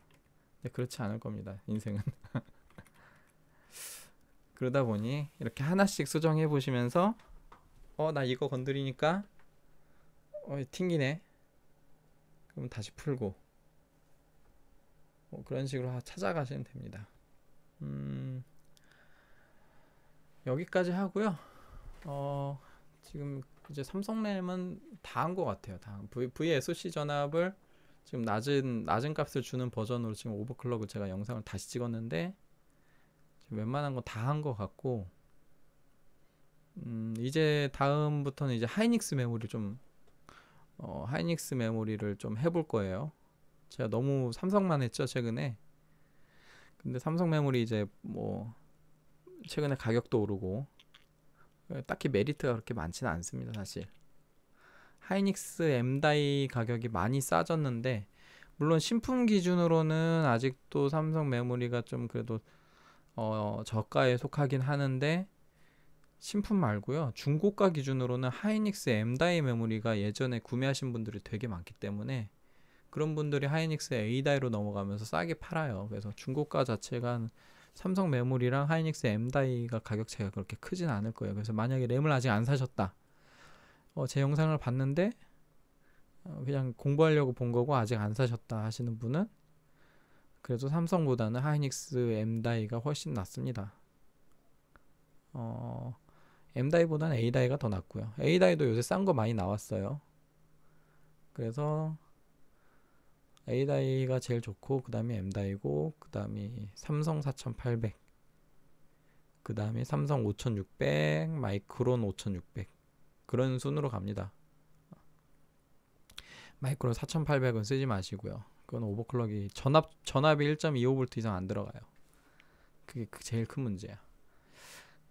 근데 그렇지 않을 겁니다. 인생은. 그러다 보니 이렇게 하나씩 수정해 보시면서 어 나 이거 건드리니까 어 튕기네. 그럼 다시 풀고 뭐 그런 식으로 찾아가시면 됩니다. 음. 여기까지 하고요. 어, 지금 이제 삼성램은 다 한 것 같아요. 다 v, VSOC 전압을 지금 낮은 낮은 값을 주는 버전으로 지금 오버클럭을 제가 영상을 다시 찍었는데 지금 웬만한 건 다한 것 같고 음, 이제 다음부터는 이제 하이닉스 메모리 좀 어, 하이닉스 메모리를 좀 해볼 거예요. 제가 너무 삼성만 했죠 최근에. 근데 삼성 메모리 이제 뭐 최근에 가격도 오르고 딱히 메리트가 그렇게 많지는 않습니다 사실 하이닉스 M다이 가격이 많이 싸졌는데 물론 신품 기준으로는 아직도 삼성 메모리가 좀 그래도 어, 저가에 속하긴 하는데 신품 말고요 중고가 기준으로는 하이닉스 M다이 메모리가 예전에 구매하신 분들이 되게 많기 때문에 그런 분들이 하이닉스 A다이로 넘어가면서 싸게 팔아요 그래서 중고가 자체가 삼성 메모리랑 하이닉스 M다이가 가격 차이가 그렇게 크진 않을 거예요. 그래서 만약에 램을 아직 안 사셨다. 어, 제 영상을 봤는데 어, 그냥 공부하려고 본 거고 아직 안 사셨다 하시는 분은 그래도 삼성보다는 하이닉스 M다이가 훨씬 낫습니다. 어, M다이보다는 A다이가 더 낫고요. A다이도 요새 싼 거 많이 나왔어요. 그래서 A다이가 제일 좋고 그 다음에 M다이고 그다음이 삼성 4800그 다음에 삼성 5600 마이크론 5600 그런 순으로 갑니다 마이크론 4800은 쓰지 마시고요 그건 오버클럭이 전압, 전압이 1.25V 이상 안 들어가요 그게 그 제일 큰 문제야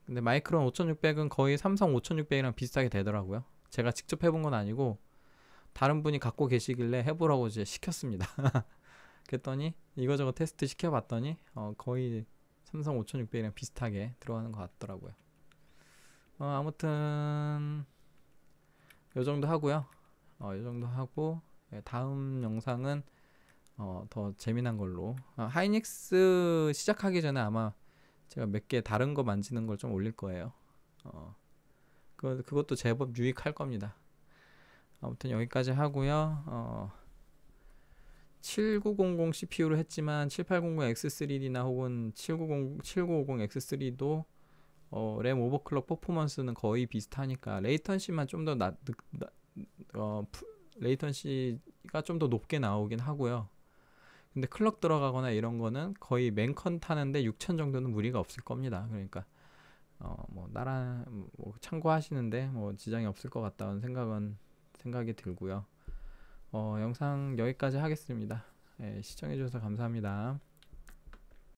근데 마이크론 5600은 거의 삼성 5600이랑 비슷하게 되더라고요 제가 직접 해본 건 아니고 다른 분이 갖고 계시길래 해보라고 이제 시켰습니다. 그랬더니 이거저거 테스트 시켜봤더니 어, 거의 삼성 5600이랑 비슷하게 들어가는 것 같더라고요. 어, 아무튼 요 정도 하고요. 어, 요 정도 하고 예, 다음 영상은 어, 더 재미난 걸로 아, 하이닉스 시작하기 전에 아마 제가 몇 개 다른 거 만지는 걸 좀 올릴 거예요. 어, 그, 그것도 제법 유익할 겁니다. 아무튼 여기까지 하고요. 어, 7900 CPU로 했지만 7800X3D나 혹은 7900, x 3도 어, 램 오버클럭 퍼포먼스는 거의 비슷하니까 레이턴시만 좀더 낮, 어, 레이턴시가 좀 더 높게 나오긴 하고요. 근데 클럭 들어가거나 이런 거는 거의 맨컨 타는데 6천 정도는 무리가 없을 겁니다. 그러니까 어, 뭐 나라 뭐, 뭐 참고하시는데 뭐 지장이 없을 것 같다는 생각은 생각이 들고요. 어, 영상 여기까지 하겠습니다. 예, 시청해주셔서 감사합니다.